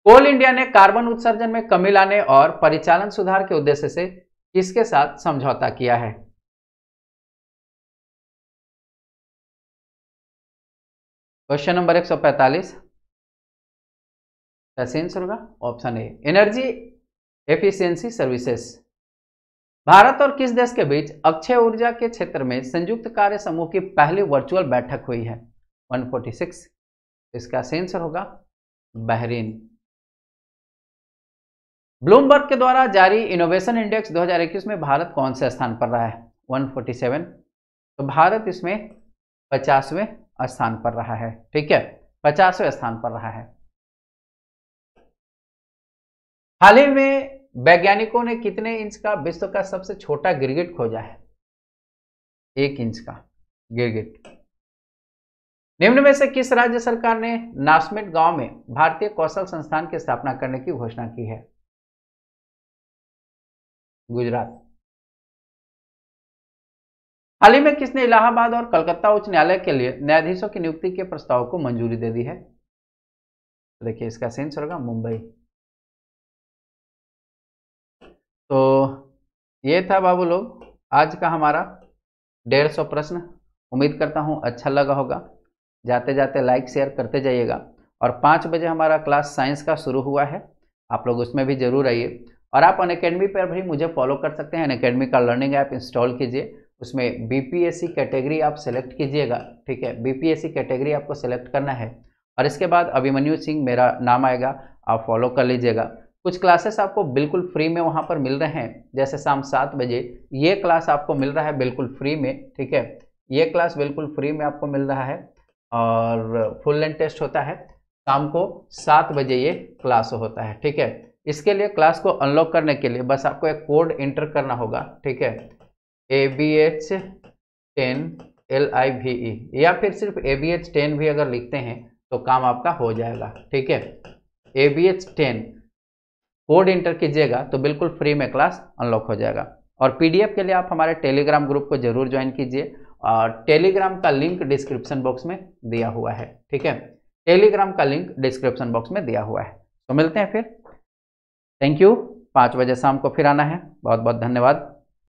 कोल इंडिया ने कार्बन उत्सर्जन में कमी लाने और परिचालन सुधार के उद्देश्य से किसके साथ समझौता किया है क्वेश्चन नंबर 145 पैंतालीस आंसर होगा option A energy efficiency services Bharat और किस देश के बीच अक्षय ऊर्जा के क्षेत्र में संयुक्त कार्य समूह की पहली वर्चुअल बैठक हुई है 146 इसका आंसर होगा बहरीन ब्लूमबर्ग के द्वारा जारी इनोवेशन इंडेक्स 2021 में भारत कौन से स्थान पर रहा है 147 तो भारत इसमें पचासवें स्थान पर रहा है ठीक है पचासवें स्थान पर रहा है हाल ही में वैज्ञानिकों ने कितने इंच का विश्व का सबसे छोटा गिरगिट खोजा है एक इंच का गिरगिट निम्न में से किस राज्य सरकार ने नासमेट गांव में भारतीय कौशल संस्थान की स्थापना करने की घोषणा की है गुजरात हाल ही में किसने इलाहाबाद और कलकत्ता उच्च न्यायालय के लिए न्यायाधीशों की नियुक्ति के प्रस्ताव को मंजूरी दे दी है देखिए इसका सेंस होगा मुंबई तो ये था बाबू लोग आज का हमारा डेढ़ सौ प्रश्न उम्मीद करता हूँ अच्छा लगा होगा जाते जाते लाइक शेयर करते जाइएगा और पाँच बजे हमारा क्लास साइंस का शुरू हुआ है आप लोग उसमें भी ज़रूर आइए और आप अन अकेडमी पर भी मुझे फॉलो कर सकते हैं अन का लर्निंग ऐप इंस्टॉल कीजिए उसमें बी कैटेगरी आप सेलेक्ट कीजिएगा ठीक है बी कैटेगरी आपको सेलेक्ट करना है और इसके बाद अभिमन्यु सिंह मेरा नाम आएगा आप फॉलो कर लीजिएगा कुछ क्लासेस आपको बिल्कुल फ्री में वहाँ पर मिल रहे हैं जैसे शाम सात बजे ये क्लास आपको मिल रहा है बिल्कुल फ्री में ठीक है ये क्लास बिल्कुल फ्री में आपको मिल रहा है और फुल लेंथ टेस्ट होता है शाम को सात बजे ये क्लास होता है ठीक है इसके लिए क्लास को अनलॉक करने के लिए बस आपको एक कोड इंटर करना होगा ठीक है A B H ten L I V E या फिर सिर्फ ए बी एच टेन भी अगर लिखते हैं तो काम आपका हो जाएगा ठीक है A B H ten code enter कीजिएगा तो बिल्कुल फ्री में क्लास अनलॉक हो जाएगा और पीडीएफ के लिए आप हमारे टेलीग्राम ग्रुप को जरूर ज्वाइन कीजिए और टेलीग्राम का लिंक डिस्क्रिप्शन बॉक्स में दिया हुआ है ठीक है टेलीग्राम का लिंक डिस्क्रिप्शन बॉक्स में दिया हुआ है तो मिलते हैं फिर थैंक यू पाँच बजे शाम को फिर आना है बहुत बहुत धन्यवाद